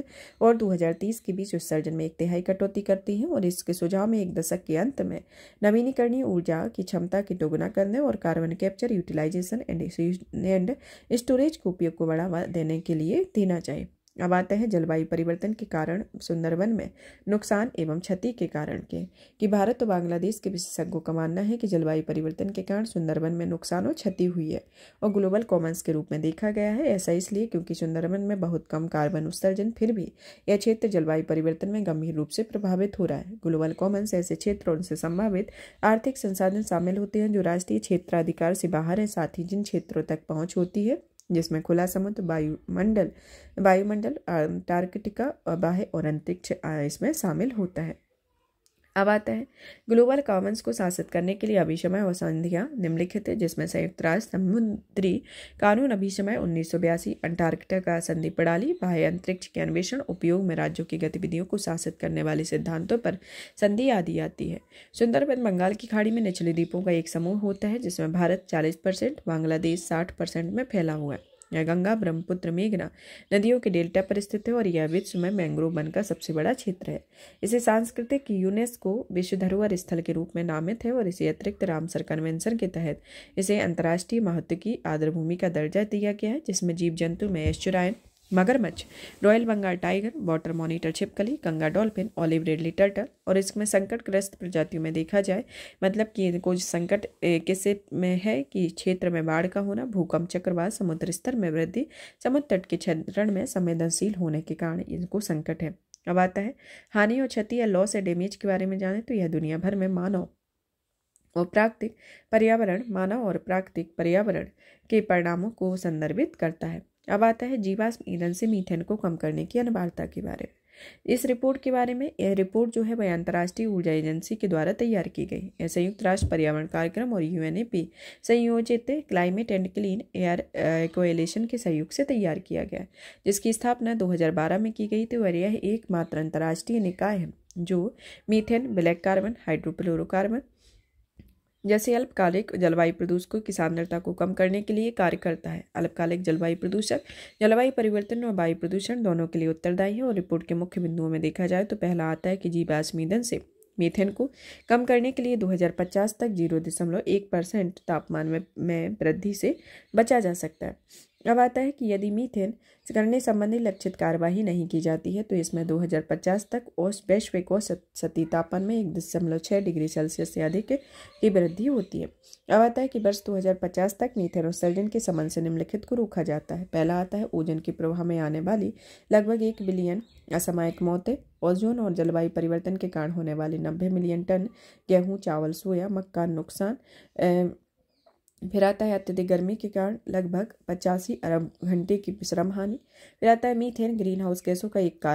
और 2030 के बीच उत्सर्जन में एक तिहाई कटौती करती है और इसके सुझाव में एक दशक के अंत में नवीनीकरणीय ऊर्जा की क्षमता की दोगुना करने और carbon capture utilisation and and storage के उपयोग को बढ़ावा देने के लिए देना चाहिए अब आते हैं जलवायु परिवर्तन के कारण सुंदरबन में नुकसान एवं क्षति के कारण के कि भारत और बांग्लादेश के विशेषज्ञों का मानना है कि जलवायु परिवर्तन के कारण सुंदरबन में नुकसान और क्षति हुई है और ग्लोबल कॉमन्स के रूप में देखा गया है ऐसा इसलिए क्योंकि सुंदरबन में बहुत कम कार्बन उत्सर्जन फिर भी यह क्षेत्र जलवायु परिवर्तन में गंभीर रूप से प्रभावित हो रहा है ग्लोबल कॉमन्स ऐसे क्षेत्र और उनसे संभावित आर्थिक संसाधन शामिल होते हैं जो राष्ट्रीय क्षेत्राधिकार से बाहर हैं साथ ही जिन क्षेत्रों तक पहुँच होती है जिसमें खुला समुद्र वायुमंडल वायुमंडल अंटार्कटिका बाह्य और अंतरिक्ष इसमें शामिल होता है अब आता है ग्लोबल कॉमन्स को शासित करने के लिए अभिशमय और संधियाँ निम्नलिखित है जिसमें संयुक्त राष्ट्र समुद्री कानून अभिशमय उन्नीस सौ बयासी अंटार्कटिका का संधि प्रणाली बाह्य अंतरिक्ष के अन्वेषण उपयोग में राज्यों की गतिविधियों को शासित करने वाले सिद्धांतों पर संधि आदि आती है सुंदरबन बंगाल की खाड़ी में निचले द्वीपों का एक समूह होता है जिसमें भारत चालीस परसेंट बांग्लादेश साठ परसेंट में फैला हुआ है यह गंगा ब्रह्मपुत्र मेघना नदियों के डेल्टा पर स्थित है और यह में मैंग्रोव वन का सबसे बड़ा क्षेत्र है इसे सांस्कृतिक यूनेस्को विश्व धरोहर स्थल के रूप में नामित है और इसे अतिरिक्त रामसर कन्वेंशन के तहत इसे अंतर्राष्ट्रीय महत्व की आर्द्रभूमि का दर्जा दिया गया है जिसमें जीव जंतु में एश्चुरायन मगरमच्छ royal Bengal tiger water monitor छिपकली Ganga dolphin olive ridley turtle और इसमें संकटग्रस्त प्रजातियों में देखा जाए मतलब कि इनको संकट किसे में है कि क्षेत्र में बाढ़ का होना भूकंप चक्रवात समुद्र स्तर में वृद्धि समुद्र तट के क्षेत्रण में संवेदनशील होने के कारण इनको संकट है अब आता है हानि और क्षति या लॉस या डैमेज के बारे में जाने तो यह दुनिया भर में मानव और प्राकृतिक पर्यावरण मानव और प्राकृतिक पर्यावरण के परिणामों को संदर्भित करता है अब आता है जीवाश्म ईंधन से मीथेन को कम करने की अनिवार्यता के बारे में इस रिपोर्ट के बारे में यह रिपोर्ट जो है वह अंतर्राष्ट्रीय ऊर्जा एजेंसी के द्वारा तैयार की गई यह संयुक्त राष्ट्र पर्यावरण कार्यक्रम और यू संयोजित climate and clean air coalition के सहयोग से तैयार किया गया जिसकी स्थापना 2012 में की गई थी और यह एकमात्र अंतर्राष्ट्रीय निकाय है जो मीथेन ब्लैक कार्बन हाइड्रोक्लोरोकार्बन जैसे अल्पकालिक जलवायु प्रदूषक किसान सांद्रता को कम करने के लिए कार्य करता है अल्पकालिक जलवायु प्रदूषक जलवायु परिवर्तन और वायु प्रदूषण दोनों के लिए उत्तरदायी है और रिपोर्ट के मुख्य बिंदुओं में देखा जाए तो पहला आता है कि जीवाश्म से मीथेन को कम करने के लिए 2050 तक जीरो दशमलव एक परसेंट तापमान में वृद्धि से बचा जा सकता है अब आता है कि यदि मीथेन करने संबंधी लक्षित कार्यवाही नहीं की जाती है तो इसमें 2050 तक औस वैश्विक औसत सती तापमान में एक दशमलव छः डिग्री सेल्सियस से अधिक की वृद्धि होती है अब आता है कि वर्ष 2050 तक मीथेन उत्सर्जन के संबंध से निम्नलिखित को रोका जाता है पहला आता है ओजन के प्रवाह में आने वाली लगभग एक बिलियन असामायिक मौतें ओजोन और जलवायु परिवर्तन के कारण होने वाले नब्बे मिलियन टन गेहूँ चावल सोया मक्का नुकसान आता है अत्यधिक गर्मी के कारण लगभग पचासी अरब घंटे की श्रम हानि फिर आता है मीथेन ग्रीन हाउस गैसों का एक का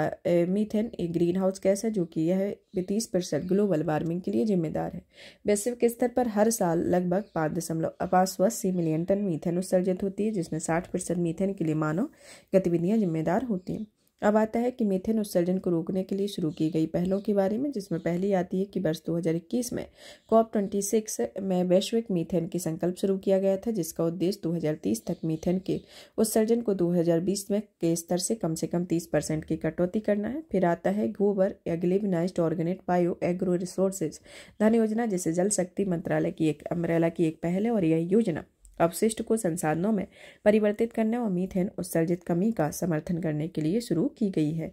मीथेन एक ग्रीन हाउस गैस है जो कि यह तीस परसेंट ग्लोबल वार्मिंग के लिए जिम्मेदार है वैश्विक स्तर पर हर साल लगभग पाँच दशमलव पाँच सौ अस्सी मिलियन टन मीथेन उत्सर्जित होती है जिसमें साठ परसेंट मीथेन के लिए मानव गतिविधियाँ जिम्मेदार होती हैं अब आता है कि मीथेन उत्सर्जन को रोकने के लिए शुरू की गई पहलों के बारे में जिसमें पहली आती है कि वर्ष 2021 में कॉप 26 में वैश्विक मीथेन की संकल्प शुरू किया गया था जिसका उद्देश्य 2030 तक मीथेन के उत्सर्जन को 2020 में के स्तर से कम से कम 30 परसेंट की कटौती करना है फिर आता है गोबर galvanise organic bio agro resources धन योजना जिसे जल शक्ति मंत्रालय की एक अमरेला की एक पहल है और यह योजना अवशिष्ट को संसाधनों में परिवर्तित करने और मीथेन उत्सर्जित कमी का समर्थन करने के लिए शुरू की गई है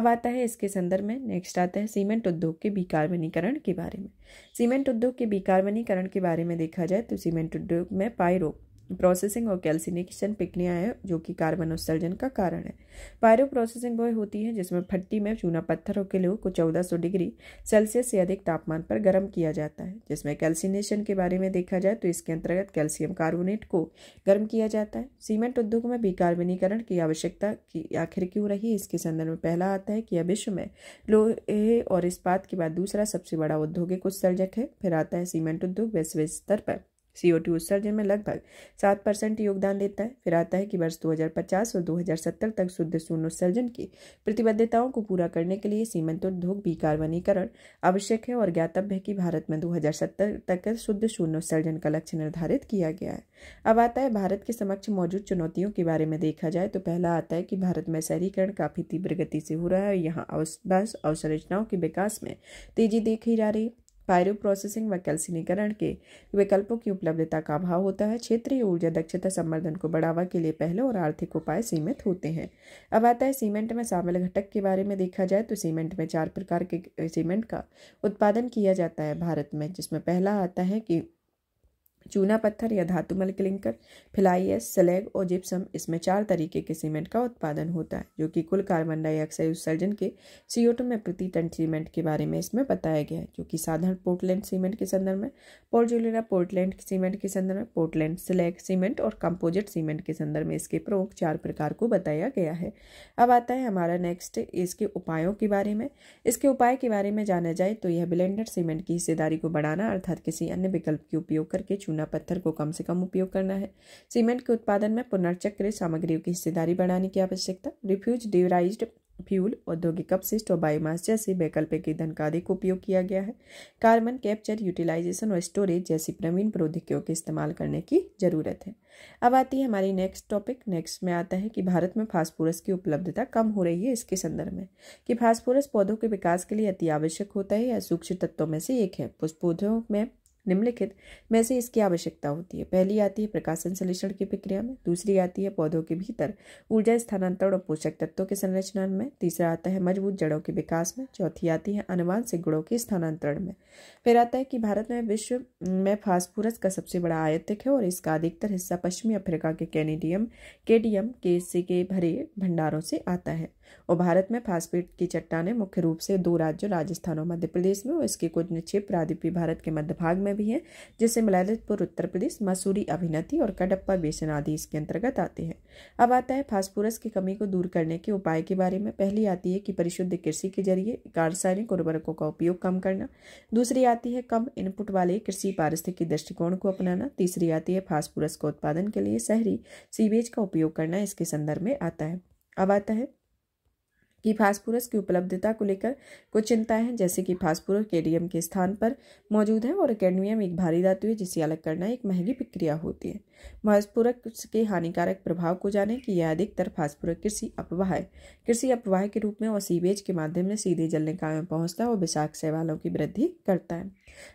अब आता है इसके संदर्भ में नेक्स्ट आता है सीमेंट उद्योग के बीकार्बनीकरण के बारे में सीमेंट उद्योग के बीकार्बनीकरण के बारे में देखा जाए तो सीमेंट उद्योग में पायरोप प्रोसेसिंग और कैल्सिनेशन पिकलियाँ है जो कि कार्बन उत्सर्जन का कारण है पायरो प्रोसेसिंग वह होती है जिसमें भट्टी में चूना पत्थरों के लोग को चौदह सौ डिग्री सेल्सियस से अधिक तापमान पर गर्म किया जाता है जिसमें कैल्सिनेशन के बारे में देखा जाए तो इसके अंतर्गत कैल्शियम कार्बोनेट को गर्म किया जाता है सीमेंट उद्योग में बीकार्बनीकरण की आवश्यकता की आखिर क्यों रही इसके संदर्भ में पहला आता है कि यह विश्व में लोहे और इस्पात के बाद दूसरा सबसे बड़ा औद्योगिक उत्सर्जक है फिर आता है सीमेंट उद्योग वैश्विक स्तर पर सीओ टू उत्सर्जन में लगभग सात परसेंट योगदान देता है फिर आता है कि वर्ष 2050 और 2070 तक शुद्ध शून्य उत्सर्जन की प्रतिबद्धताओं को पूरा करने के लिए सीमंतोद्योग भी कार्बनीकरण आवश्यक है और ज्ञातव्य है कि भारत में 2070 तक शुद्ध शून्य उत्सर्जन का लक्ष्य निर्धारित किया गया है अब आता है भारत के समक्ष मौजूद चुनौतियों के बारे में देखा जाए तो पहला आता है कि भारत में शहरीकरण काफी तीव्र गति से हो रहा है और यहाँ आवास अवसंरचनाओं के विकास में तेजी देखी जा रही है प्रोसेसिंग व कैल्सिनीकरण के विकल्पों की उपलब्धता का अभाव होता है क्षेत्रीय ऊर्जा दक्षता संवर्धन को बढ़ावा के लिए पहले और आर्थिक उपाय सीमित होते हैं अब आता है सीमेंट में शामिल घटक के बारे में देखा जाए तो सीमेंट में चार प्रकार के सीमेंट का उत्पादन किया जाता है भारत में जिसमें पहला आता है कि चूना पत्थर या धातुमल क्लिंकर फिलाइयस सलेग और जिप्सम इसमें चार तरीके के सीमेंट का उत्पादन होता है जो कि कुल कार्बन डाइऑक्साइड उत्सर्जन के सी में प्रति टन सीमेंट के बारे में इसमें बताया गया है जो कि साधारण पोर्टलैंड सीमेंट के संदर्भ में पोर्जुलेरा पोर्टलैंड सीमेंट के संदर्भ में पोर्टलैंड सिलेग सीमेंट और कंपोजिट सीमेंट के संदर्भ में इसके प्रमुख चार प्रकार को बताया गया है अब आता है हमारा नेक्स्ट इसके उपायों के बारे में इसके उपाय के बारे में जाना जाए तो यह ब्लेंडर सीमेंट की हिस्सेदारी को बढ़ाना अर्थात किसी अन्य विकल्प के उपयोग करके चूना पत्थर को कम से कम उपयोग करना है सीमेंट के उत्पादन में पुनर्चक्र सामग्रियों की हिस्सेदारी बढ़ाने की आवश्यकता रिफ्यूज ड्यूराइज फ्यूल औद्योगिक अपशिष्ट और बायोमास जैसे वैकल्पिक ईंधन का अधिक उपयोग किया गया है कार्बन कैप्चर यूटिलाइजेशन और स्टोरेज जैसी प्रवीण प्रौद्योगिकियों के इस्तेमाल करने की जरूरत है अब आती है हमारी नेक्स्ट टॉपिक नेक्स्ट में आता है कि भारत में फास्फोरस की उपलब्धता कम हो रही है इसके संदर्भ में कि फास्फोरस पौधों के विकास के लिए अति आवश्यक होता है या सूक्ष्म तत्वों में से एक है पुष्प पौधों में निम्नलिखित में से इसकी आवश्यकता होती है पहली आती है प्रकाश संश्लेषण की प्रक्रिया में दूसरी आती है पौधों के भीतर ऊर्जा स्थानांतरण और पोषक तत्वों के संरचना में तीसरा आता है मजबूत जड़ों के विकास में चौथी आती है से गुणों के स्थानांतरण में फिर आता है कि भारत में विश्व में फास्फोरस का सबसे बड़ा आयतिक है और इसका अधिकतर हिस्सा पश्चिमी अफ्रीका के कैनेडियम केडियम के के भरे भंडारों से आता है और भारत में फास्फेट की चट्टाने मुख्य रूप से दो राज्यों राजस्थान और मध्य प्रदेश में और इसके कुछ निक्षेप प्रादीपी भारत के मध्य भाग में भी हैं जिससे मलयालपुर उत्तर प्रदेश मसूरी अभिनति और कडप्पा बेसन आदि इसके अंतर्गत आते हैं अब आता है फास्फोरस की कमी को दूर करने के उपाय के बारे में पहली आती है कि परिशुद्ध कृषि के जरिए रासायनिक उर्वरकों का उपयोग कम करना दूसरी आती है कम इनपुट वाले कृषि पारिस्थितिकी दृष्टिकोण को अपनाना तीसरी आती है फास्फोरस का उत्पादन के लिए शहरी सीवेज का उपयोग करना इसके संदर्भ में आता है अब आता है कि फास्फोरस की उपलब्धता को लेकर कुछ चिंताएं हैं जैसे कि फास्फोरस कैडियम के स्थान पर मौजूद है और कैडमियम एक भारी धातु है जिसे अलग करना एक महंगी प्रक्रिया होती है फास्फोरस के हानिकारक प्रभाव को जाने कि यह अधिकतर फास्फोरस कृषि अपवाह कृषि अपवाह के रूप में और सीवेज के माध्यम में सीधे जल निकाय में पहुंचता है और विशाख सेवालों की वृद्धि करता है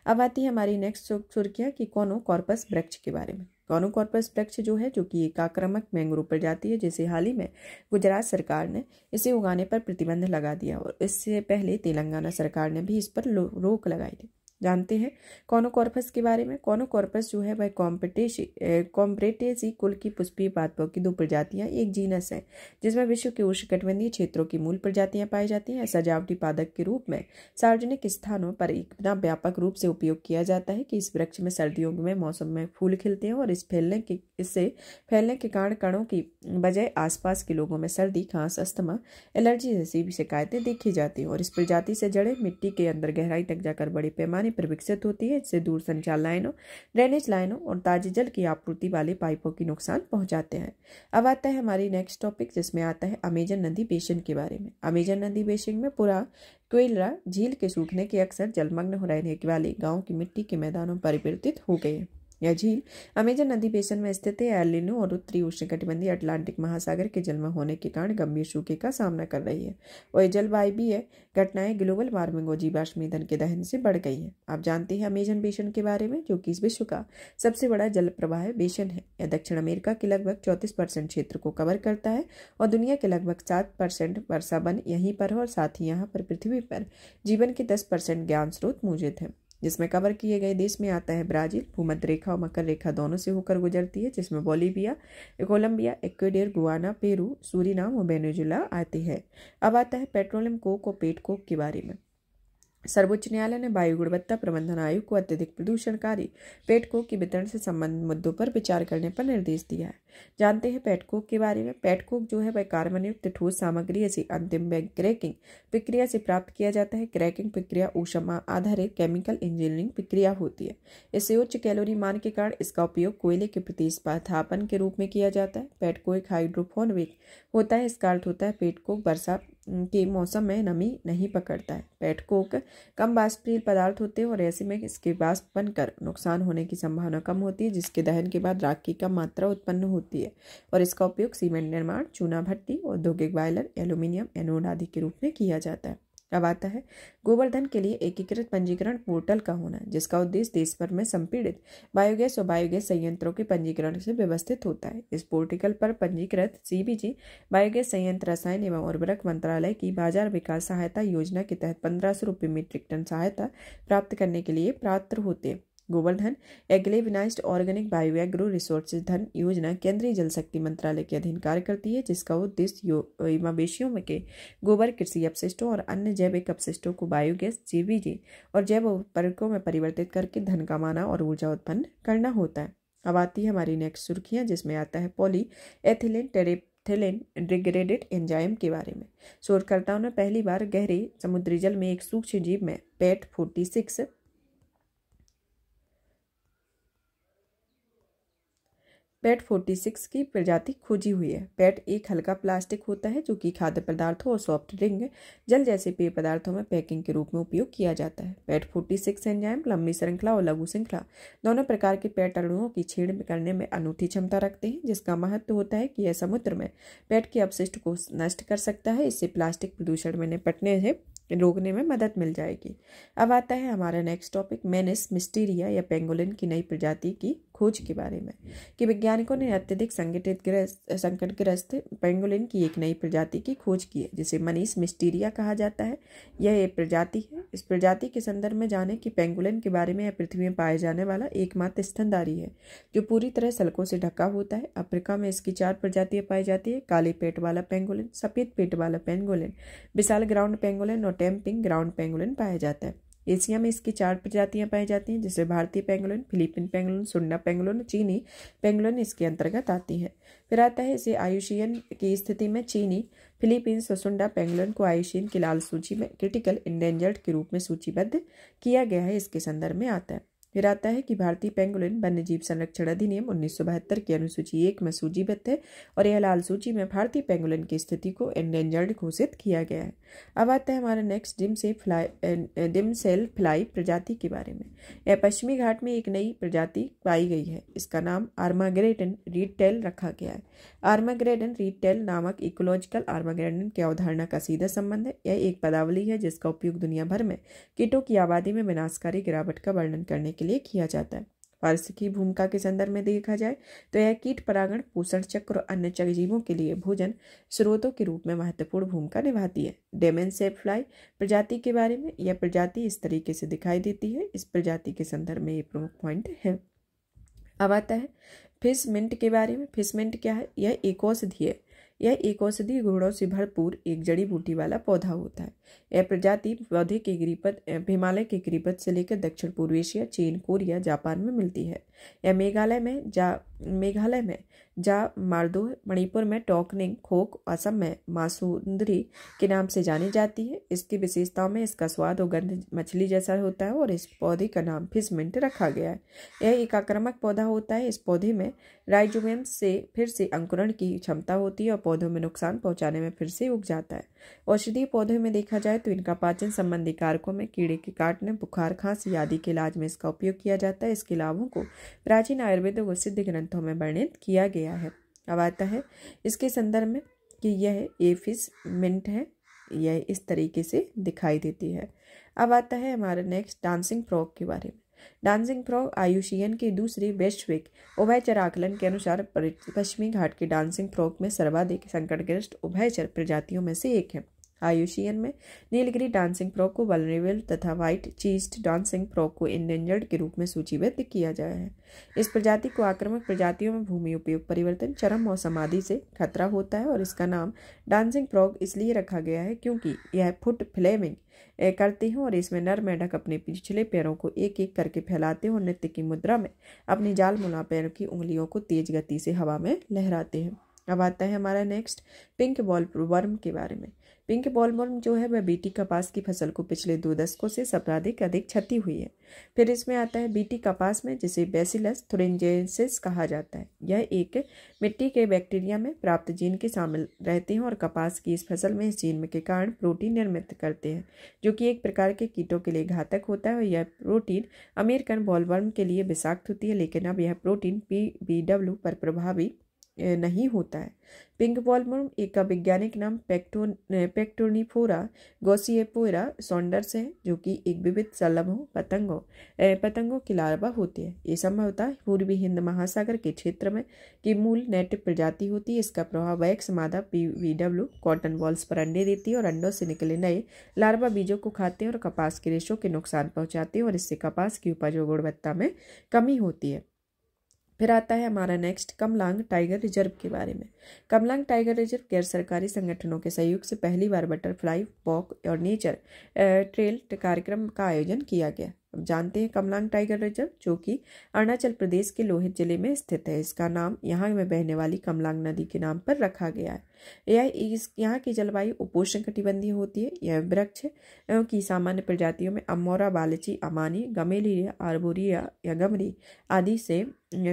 अब आती है हमारी नेक्स्ट सुर्खियाँ कि कौनों कॉर्पस वृक्ष के बारे में गोनोकॉर्पस वृक्ष जो है जो कि एक आक्रामक पर प्रजाति है जिसे हाल ही में गुजरात सरकार ने इसे उगाने पर प्रतिबंध लगा दिया और इससे पहले तेलंगाना सरकार ने भी इस पर रोक लगाई थी जानते हैं कॉनोकॉर्पस के बारे में कॉनोकॉर्पस जो है वह कॉम्पिटेश कॉम्प्रेटेसी कुल की पुष्पीय पादपों की दो प्रजातियां एक जीनस है जिसमें विश्व के उष्णकटिबंधीय क्षेत्रों की मूल प्रजातियां पाई जाती हैं सजावटी पादक के रूप में सार्वजनिक स्थानों पर इतना व्यापक रूप से उपयोग किया जाता है कि इस वृक्ष में सर्दियों में मौसम में फूल खिलते हैं और इस फैलने के इससे फैलने के कारण कणों की बजाय आसपास के लोगों में सर्दी खांस अस्थमा एलर्जी जैसी भी शिकायतें देखी जाती हैं और इस प्रजाति से जड़े मिट्टी के अंदर गहराई तक जाकर बड़े पैमाने पानी पर विकसित होती है इससे दूर संचार लाइनों ड्रेनेज लाइनों और ताजे जल की आपूर्ति वाले पाइपों की नुकसान पहुंचाते हैं अब आता है हमारी नेक्स्ट टॉपिक जिसमें आता है अमेजन नदी बेसिन के बारे में अमेजन नदी बेसिन में पूरा क्वेलरा झील के सूखने के अक्सर जलमग्न हो रहने वाले गाँव की मिट्टी के मैदानों परिवर्तित हो गए हैं यह झील अमेजन नदी बेसन में स्थित है एलिनो और उत्तरी उष्णकटिबंधीय अटलांटिक महासागर के जलमा होने के कारण गंभीर सूखे का सामना कर रही है और ये जलवायु घटनाएं ग्लोबल वार्मिंग और जीवाश्म ईंधन के दहन से बढ़ गई हैं आप जानते हैं अमेजन बेसन के बारे में जो कि इस विश्व का सबसे बड़ा जल प्रवाह बेसन है यह दक्षिण अमेरिका के लगभग चौंतीस परसेंट क्षेत्र को कवर करता है और दुनिया के लगभग सात परसेंट वर्षा बन यहीं पर है और साथ ही यहाँ पर पृथ्वी पर जीवन के दस परसेंट ज्ञान स्रोत मौजूद हैं जिसमें कवर किए गए देश में आता है ब्राज़ील भूमध्य रेखा और मकर रेखा दोनों से होकर गुजरती है जिसमें Bolivia Colombia Ecuador Guyana Peru Suriname और बेनेजुला आते हैं अब आता है पेट्रोलियम कोक और पेट कोक के बारे में सर्वोच्च न्यायालय ने वायु गुणवत्ता प्रबंधन आयोग को अत्यधिक प्रदूषणकारी पेटकोक के वितरण से संबंधित मुद्दों पर विचार करने पर निर्देश दिया है जानते हैं पेटकोक के बारे में पेटकोक जो है वह युक्त ठोस सामग्री ऐसी अंतिम क्रैकिंग प्रक्रिया से प्राप्त किया जाता है क्रैकिंग प्रक्रिया ऊषमा आधारित केमिकल इंजीनियरिंग प्रक्रिया होती है इससे उच्च कैलोरी मान के कारण इसका उपयोग कोयले के प्रतिस्पर्धापन के रूप में किया जाता है पेटकोक हाइड्रोफोनविक होता है इसका अर्थ होता है पेटकोक बरसात के मौसम में नमी नहीं पकड़ता है पेटकोक कम बाष्प्रिय पदार्थ होते हैं और ऐसे में इसके बाष्प बनकर नुकसान होने की संभावना कम होती है जिसके दहन के बाद राख की कम मात्रा उत्पन्न होती है और इसका उपयोग सीमेंट निर्माण चूना भट्टी औद्योगिक बायलर एल्यूमिनियम एनोड आदि के रूप में किया जाता है अब आता है गोवर्धन के लिए एकीकृत पंजीकरण पोर्टल का होना जिसका उद्देश्य देश भर में संपीड़ित बायोगैस और बायोगैस संयंत्रों के पंजीकरण से व्यवस्थित होता है इस पोर्टिकल पर पंजीकृत सीबीजी बायोगैस संयंत्र रसायन एवं उर्वरक मंत्रालय की बाजार विकास सहायता योजना के तहत पंद्रह सौ रुपये मीट्रिक टन सहायता प्राप्त करने के लिए पात्र होते हैं Govardhan galvanised organic bio agro resources धन योजना केंद्रीय जल शक्ति मंत्रालय के अधीन कार्य करती है जिसका उद्देश्य मवेशियों के गोबर कृषि अपशिष्टों और अन्य जैविक अपशिष्टों को बायोगैस जीवीजी और जैव उर्वरकों में परिवर्तित करके धन कमाना और ऊर्जा उत्पन्न करना होता है अब आती है हमारी नेक्स्ट सुर्खियाँ जिसमें आता है polyethylene terephthalate degraded enzyme के बारे में शोधकर्ताओं ने पहली बार गहरे समुद्री जल में एक सूक्ष्म जीव में पेट फोर्टी सिक्स फोर्टी 46 की प्रजाति खोजी हुई है पेट एक हल्का प्लास्टिक होता है जो कि खाद्य पदार्थों और सॉफ्ट ड्रिंक जल जैसे पेय पदार्थों में पैकिंग के रूप में उपयोग किया जाता है फोर्टी 46 एंजाइम लंबी श्रृंखला और लघु श्रृंखला दोनों प्रकार के पेट अणुओं की छेड़ करने में अनूठी क्षमता रखते हैं जिसका महत्व होता है कि यह समुद्र में पेट के अपशिष्ट को नष्ट कर सकता है इससे प्लास्टिक प्रदूषण में निपटने से रोकने में मदद मिल जाएगी अब आता है हमारा नेक्स्ट टॉपिक मेनिस मिस्टीरिया या पेंगोलिन की नई प्रजाति की खोज के बारे में कि वैज्ञानिकों ने अत्यधिक संगठित ग्रस्त संकटग्रस्त पेंगोलिन की एक नई प्रजाति की खोज की है जिसे मनीस मिस्टीरिया कहा जाता है यह एक प्रजाति है इस प्रजाति के संदर्भ में जाने कि पेंगुलिन के बारे में यह पृथ्वी में पाया जाने वाला एकमात्र स्तनधारी है जो पूरी तरह सलकों से ढका होता है अफ्रीका में इसकी चार प्रजातियां पाई जाती है काले पेट वाला पेंगुलिन सफ़ेद पेट वाला पेंगुलिन विशाल ग्राउंड पेंगुलिन और टेम्पिंग ग्राउंड पेंगुलिन पाया जाता है एशिया में इसकी चार प्रजातियां पाई जाती हैं जिसमें भारतीय पेंगुलन फिलीपीन पेंगुलन सुन्ना पेंगुलन चीनी पेंगुलन इसके अंतर्गत आती है फिर आता है इसे आयुषियन की स्थिति में चीनी फिलीपींस सुंडा पेंगुलन को आयुषियन की लाल सूची में क्रिटिकल इंडेंजर्ड के रूप में सूचीबद्ध किया गया है इसके संदर्भ में आता है फिर आता है कि भारतीय पेंगुलिन वन्यजीव संरक्षण अधिनियम बहत्तर की अनुसूची एक में सूचीबद्ध है और यह लाल सूची में भारतीय पेंगुलिन की स्थिति को एंडेंजर्ड घोषित किया गया है अब आता है हमारा next damselfly damselfly प्रजाति के बारे में यह पश्चिमी घाट में एक नई प्रजाति पाई गई है इसका नाम आर्माग्रेडन रीटेल रखा गया है आर्माग्रेडन रीटेल नामक इकोलॉजिकल आर्माग्रेडन की अवधारणा का सीधा संबंध है यह एक पदावली है जिसका उपयोग दुनिया भर में कीटों की आबादी में विनाशकारी गिरावट का वर्णन करने के लिए किया जाता है फारसी की भूमिका के संदर्भ में देखा जाए तो यह कीट परागण पोषण चक्र और अन्य जलजीवों के लिए भोजन स्रोतों के रूप में महत्वपूर्ण भूमिका निभाती है डेमन सेप फ्लाई प्रजाति के बारे में यह प्रजाति इस तरीके से दिखाई देती है इस प्रजाति के संदर्भ में ये प्रमुख पॉइंट है अब आता है फिशमिंट के बारे में फिशमिंट क्या है यह एक औषधि है यह एक औषधि गुणों से भरपूर एक जड़ी बूटी वाला पौधा होता है यह प्रजाति पौधे के गिरिपथ हिमालय के गिरिपथ से लेकर दक्षिण पूर्व एशिया चीन कोरिया जापान में मिलती है यह मेघालय में जा मेघालय में जा मार्दो मणिपुर में टोकनिंग खोक असम में मासूंदरी के नाम से जानी जाती है इसकी विशेषताओं में इसका स्वाद और गंध मछली जैसा होता है और इस पौधे का नाम फिसमिंट रखा गया है यह एक आक्रामक पौधा होता है इस पौधे में राइजोबियम से फिर से अंकुरण की क्षमता होती है और पौधों में नुकसान पहुंचाने में फिर से उग जाता है औषधीय पौधे में देखा जाए तो इनका पाचन संबंधी कारकों में कीड़े के काटने बुखार खांसी आदि के इलाज में इसका उपयोग किया जाता है इसके लाभों को प्राचीन आयुर्वेद व सिद्ध ग्रंथों में वर्णित किया गया गया है अब आता है इसके संदर्भ में कि यह ए मिंट है यह इस तरीके से दिखाई देती है अब आता है हमारा नेक्स्ट डांसिंग फ्रॉक के बारे में डांसिंग फ्रॉक आयुषियन के दूसरे वैश्विक उभयचर आकलन के अनुसार पश्चिमी घाट के डांसिंग फ्रॉक में सर्वाधिक संकटग्रस्त उभयचर प्रजातियों में से एक है आयुषियन में नीलगिरी डांसिंग फ्रॉक को वलरेबल तथा व्हाइट चीस्ट डांसिंग फ्रॉक को इंडेंजर्ड के रूप में सूचीबद्ध किया गया है इस प्रजाति को आक्रमक प्रजातियों में भूमि उपयोग परिवर्तन चरम और समाधि से खतरा होता है और इसका नाम डांसिंग फ्रॉक इसलिए रखा गया है क्योंकि यह फुट फ्लेमिंग करते हैं और इसमें नर मेढक अपने पिछले पैरों को एक एक करके फैलाते हैं और नृत्य की मुद्रा में अपनी जाल मुना पैर की उंगलियों को तेज गति से हवा में लहराते हैं अब आता है हमारा नेक्स्ट पिंक बॉल वर्म के बारे में पिंक बॉलवर्म जो है वह बीटी कपास की फसल को पिछले दो दशकों से सर्वाधिक अधिक क्षति हुई है फिर इसमें आता है बीटी कपास में जिसे बेसिलस थ्रेंजेंसिस कहा जाता है यह एक मिट्टी के बैक्टीरिया में प्राप्त जीन के शामिल रहते हैं और कपास की इस फसल में इस जीन के कारण प्रोटीन निर्मित करते हैं जो कि एक प्रकार के कीटों के लिए घातक होता है और यह प्रोटीन अमेरिकन बॉलवर्म के लिए विषाक्त होती है लेकिन अब यह प्रोटीन पी बी डब्ल्यू पर प्रभावी नहीं होता है पिंक बॉलवर्म एक का वैज्ञानिक नाम पेक्टो पेक्टोनिफोरा गोसिएपोरा सॉन्डर्स है जो कि एक विविध सलभों पतंगों पतंगों की लार्वा होती है ये संभवतः पूर्वी हिंद महासागर के क्षेत्र में की मूल नेट प्रजाति होती है इसका प्रभाव वैक्स मादा P V W cotton bolls पर अंडे देती है और अंडों से निकले नए लार्वा बीजों को खाते हैं और कपास के रेशों के नुकसान पहुंचाते हैं और इससे कपास की उपज गुणवत्ता में कमी होती है फिर आता है हमारा नेक्स्ट कमलांग टाइगर रिजर्व के बारे में कमलांग टाइगर रिजर्व गैर सरकारी संगठनों के सहयोग से पहली बार बटरफ्लाई वॉक और नेचर ट्रेल कार्यक्रम का आयोजन किया गया अब जानते हैं कमलांग टाइगर रिजर्व जो कि अरुणाचल प्रदेश के लोहित जिले में स्थित है इसका नाम यहाँ में बहने वाली कमलांग नदी के नाम पर रखा गया है यह इस यहाँ की जलवायु उपोषण कटिबंधीय होती है यह वृक्ष की सामान्य प्रजातियों में अमोरा बालची अमानी गमेलिया आर्बोरिया या गमरी आदि से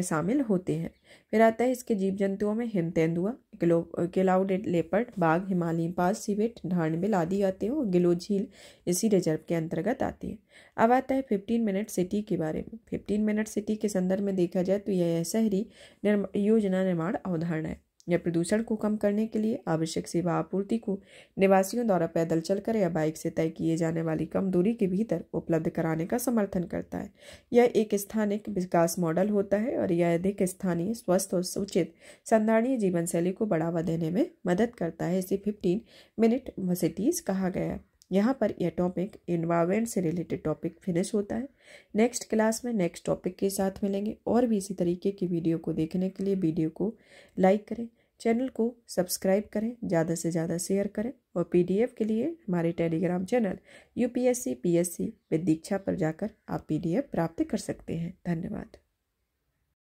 शामिल होते हैं फिर आता है इसके जीव जंतुओं में हिम तेंदुआ केलाउड लेपर्ड बाघ हिमालयी पास सिवेट ढांडबिल आदि आते हैं और गिलो झील इसी रिजर्व के अंतर्गत आती है अब आता है फिफ्टीन मिनट सिटी के बारे में फिफ्टीन मिनट सिटी के संदर्भ में देखा जाए तो यह शहरी निर्म, योजना निर्माण अवधारणा है यह प्रदूषण को कम करने के लिए आवश्यक सेवा आपूर्ति को निवासियों द्वारा पैदल चलकर या बाइक से तय किए जाने वाली कम दूरी के भीतर उपलब्ध कराने का समर्थन करता है यह एक स्थानिक विकास मॉडल होता है और यह अधिक स्थानीय स्वस्थ और सूचित संधारणीय जीवन शैली को बढ़ावा देने में मदद करता है इसे फिफ्टीन मिनट सिटीज कहा गया है यहाँ पर यह टॉपिक इन्वायरमेंट से रिलेटेड टॉपिक फिनिश होता है नेक्स्ट क्लास में नेक्स्ट टॉपिक के साथ मिलेंगे और भी इसी तरीके की वीडियो को देखने के लिए वीडियो को लाइक करें चैनल को सब्सक्राइब करें ज़्यादा से ज़्यादा शेयर करें और पीडीएफ के लिए हमारे Telegram channel UPSC PSC C Diksha पर जाकर आप पीडीएफ प्राप्त कर सकते हैं धन्यवाद